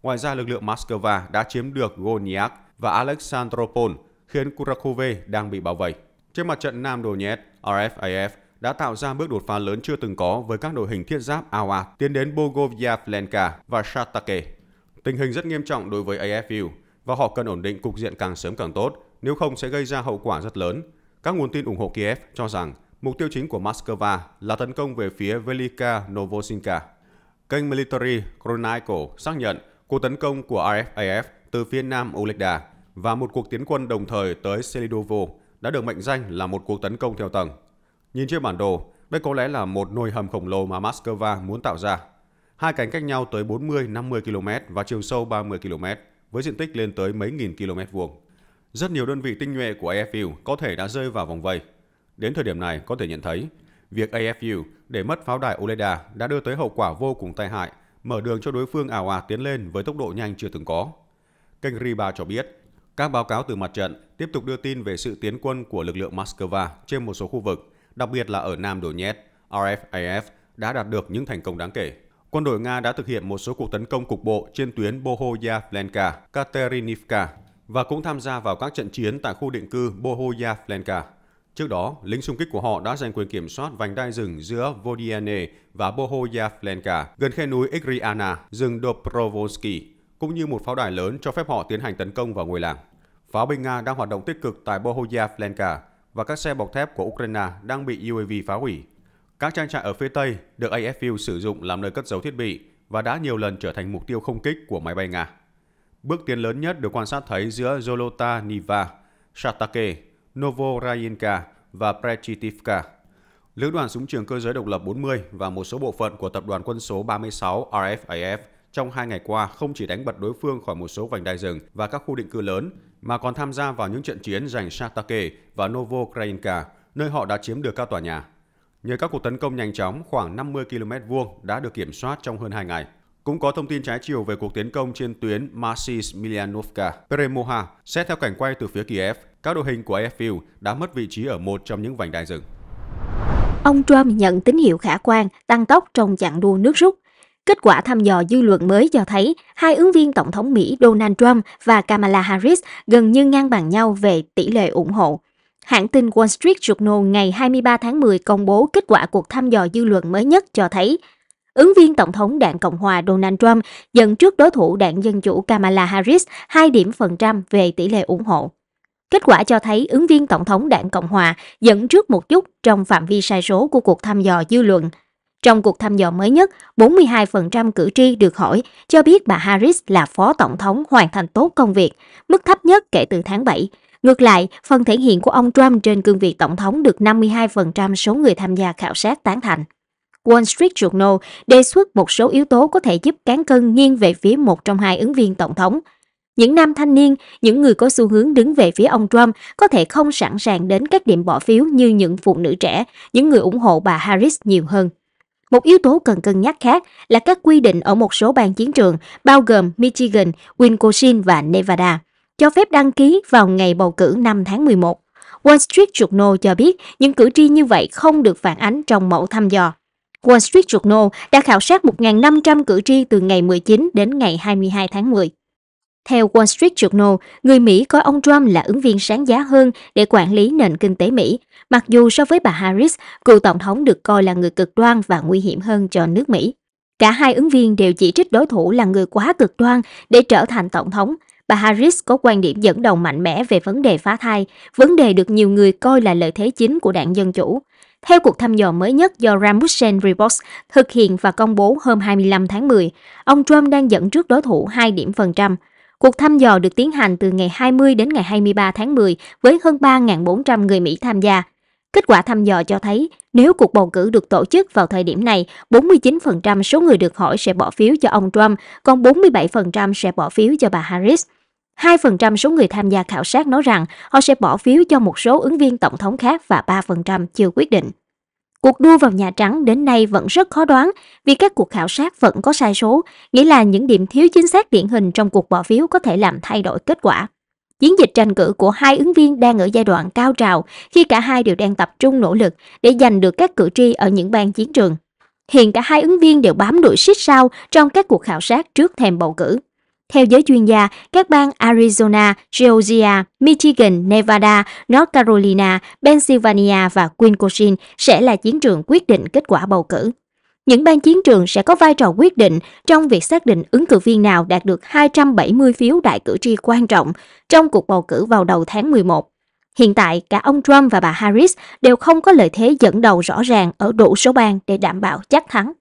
Ngoài ra, lực lượng Moscow đã chiếm được Goniak và Alexandropol, khiến Kurakove đang bị bảo vệ. Trên mặt trận Nam Donetsk, RFAF đã tạo ra bước đột phá lớn chưa từng có với các đội hình thiết giáp ào tiến đến Bogovia Flenka và Shatake. Tình hình rất nghiêm trọng đối với AFU và họ cần ổn định cục diện càng sớm càng tốt, nếu không sẽ gây ra hậu quả rất lớn. Các nguồn tin ủng hộ Kiev cho rằng mục tiêu chính của Moscow là tấn công về phía Velika Novosinka. Kênh Military Chronicle xác nhận cuộc tấn công của RFAF từ phía nam Olegda và một cuộc tiến quân đồng thời tới Selidovo đã được mệnh danh là một cuộc tấn công theo tầng. Nhìn trên bản đồ, đây có lẽ là một nồi hầm khổng lồ mà Moscow muốn tạo ra. Hai cánh cách nhau tới 40-50 km và chiều sâu 30 km, với diện tích lên tới mấy nghìn km vuông. Rất nhiều đơn vị tinh nhuệ của AFU có thể đã rơi vào vòng vây. Đến thời điểm này có thể nhận thấy, việc AFU để mất pháo đài Oleda đã đưa tới hậu quả vô cùng tai hại, mở đường cho đối phương ảo ạt tiến lên với tốc độ nhanh chưa từng có. Kênh Riba cho biết, các báo cáo từ mặt trận tiếp tục đưa tin về sự tiến quân của lực lượng Moscow trên một số khu vực, đặc biệt là ở Nam Donetsk, RFAF đã đạt được những thành công đáng kể. Quân đội Nga đã thực hiện một số cuộc tấn công cục bộ trên tuyến Bohoyavlenka, Katerinivka và cũng tham gia vào các trận chiến tại khu định cư Bohoyavlenka. Trước đó, lính xung kích của họ đã giành quyền kiểm soát vành đai rừng giữa Vodiane và Bohoyavlenka gần khe núi Igriana, rừng Dobrovolsky cũng như một pháo đài lớn cho phép họ tiến hành tấn công vào ngôi làng. Pháo binh Nga đang hoạt động tích cực tại Bohoyavlenka và các xe bọc thép của Ukraine đang bị UAV phá hủy. Các trang trại ở phía Tây được AFU sử dụng làm nơi cất giấu thiết bị và đã nhiều lần trở thành mục tiêu không kích của máy bay Nga. Bước tiến lớn nhất được quan sát thấy giữa Zolota Niva, Shatake, Novorayinka và Prechitivka. Lữ đoàn súng trường cơ giới độc lập 40 và một số bộ phận của tập đoàn quân số 36 RFAF – trong hai ngày qua không chỉ đánh bật đối phương khỏi một số vành đai rừng và các khu định cư lớn, mà còn tham gia vào những trận chiến giành Shatake và Novokrayinka, nơi họ đã chiếm được các tòa nhà. Nhờ các cuộc tấn công nhanh chóng, khoảng 50 km vuông đã được kiểm soát trong hơn 2 ngày. Cũng có thông tin trái chiều về cuộc tiến công trên tuyến Masis Milyanovka Peremoha. Xét theo cảnh quay từ phía Kiev, các đội hình của AFU đã mất vị trí ở một trong những vành đai rừng. Ông Trump nhận tín hiệu khả quan, tăng tốc trong chặng đua nước rút. Kết quả thăm dò dư luận mới cho thấy hai ứng viên Tổng thống Mỹ Donald Trump và Kamala Harris gần như ngang bằng nhau về tỷ lệ ủng hộ. Hãng tin Wall Street Journal ngày 23 tháng 10 công bố kết quả cuộc thăm dò dư luận mới nhất cho thấy ứng viên Tổng thống đảng Cộng hòa Donald Trump dẫn trước đối thủ đảng Dân Chủ Kamala Harris 2 điểm phần trăm về tỷ lệ ủng hộ. Kết quả cho thấy ứng viên Tổng thống đảng Cộng hòa dẫn trước một chút trong phạm vi sai số của cuộc thăm dò dư luận – trong cuộc thăm dò mới nhất, 42% cử tri được hỏi cho biết bà Harris là phó tổng thống hoàn thành tốt công việc, mức thấp nhất kể từ tháng 7. Ngược lại, phần thể hiện của ông Trump trên cương vị tổng thống được 52% số người tham gia khảo sát tán thành. Wall Street Journal đề xuất một số yếu tố có thể giúp cán cân nghiêng về phía một trong hai ứng viên tổng thống. Những nam thanh niên, những người có xu hướng đứng về phía ông Trump có thể không sẵn sàng đến các điểm bỏ phiếu như những phụ nữ trẻ, những người ủng hộ bà Harris nhiều hơn. Một yếu tố cần cân nhắc khác là các quy định ở một số bang chiến trường, bao gồm Michigan, Wisconsin và Nevada, cho phép đăng ký vào ngày bầu cử 5 tháng 11. Wall Street Journal cho biết những cử tri như vậy không được phản ánh trong mẫu thăm dò. Wall Street Journal đã khảo sát 1.500 cử tri từ ngày 19 đến ngày 22 tháng 10. Theo Wall Street Journal, người Mỹ coi ông Trump là ứng viên sáng giá hơn để quản lý nền kinh tế Mỹ Mặc dù so với bà Harris, cựu tổng thống được coi là người cực đoan và nguy hiểm hơn cho nước Mỹ. Cả hai ứng viên đều chỉ trích đối thủ là người quá cực đoan để trở thành tổng thống. Bà Harris có quan điểm dẫn đầu mạnh mẽ về vấn đề phá thai, vấn đề được nhiều người coi là lợi thế chính của đảng Dân Chủ. Theo cuộc thăm dò mới nhất do Rambussen Reports thực hiện và công bố hôm 25 tháng 10, ông Trump đang dẫn trước đối thủ 2 điểm phần trăm. Cuộc thăm dò được tiến hành từ ngày 20 đến ngày 23 tháng 10 với hơn 3.400 người Mỹ tham gia. Kết quả thăm dò cho thấy, nếu cuộc bầu cử được tổ chức vào thời điểm này, 49% số người được hỏi sẽ bỏ phiếu cho ông Trump, còn 47% sẽ bỏ phiếu cho bà Harris. 2% số người tham gia khảo sát nói rằng họ sẽ bỏ phiếu cho một số ứng viên tổng thống khác và 3% chưa quyết định. Cuộc đua vào Nhà Trắng đến nay vẫn rất khó đoán vì các cuộc khảo sát vẫn có sai số, nghĩa là những điểm thiếu chính xác điển hình trong cuộc bỏ phiếu có thể làm thay đổi kết quả. Chiến dịch tranh cử của hai ứng viên đang ở giai đoạn cao trào khi cả hai đều đang tập trung nỗ lực để giành được các cử tri ở những bang chiến trường. Hiện cả hai ứng viên đều bám đuổi xích sao trong các cuộc khảo sát trước thềm bầu cử. Theo giới chuyên gia, các bang Arizona, Georgia, Michigan, Nevada, North Carolina, Pennsylvania và Wisconsin sẽ là chiến trường quyết định kết quả bầu cử những ban chiến trường sẽ có vai trò quyết định trong việc xác định ứng cử viên nào đạt được 270 phiếu đại cử tri quan trọng trong cuộc bầu cử vào đầu tháng 11. Hiện tại, cả ông Trump và bà Harris đều không có lợi thế dẫn đầu rõ ràng ở đủ số bang để đảm bảo chắc thắng.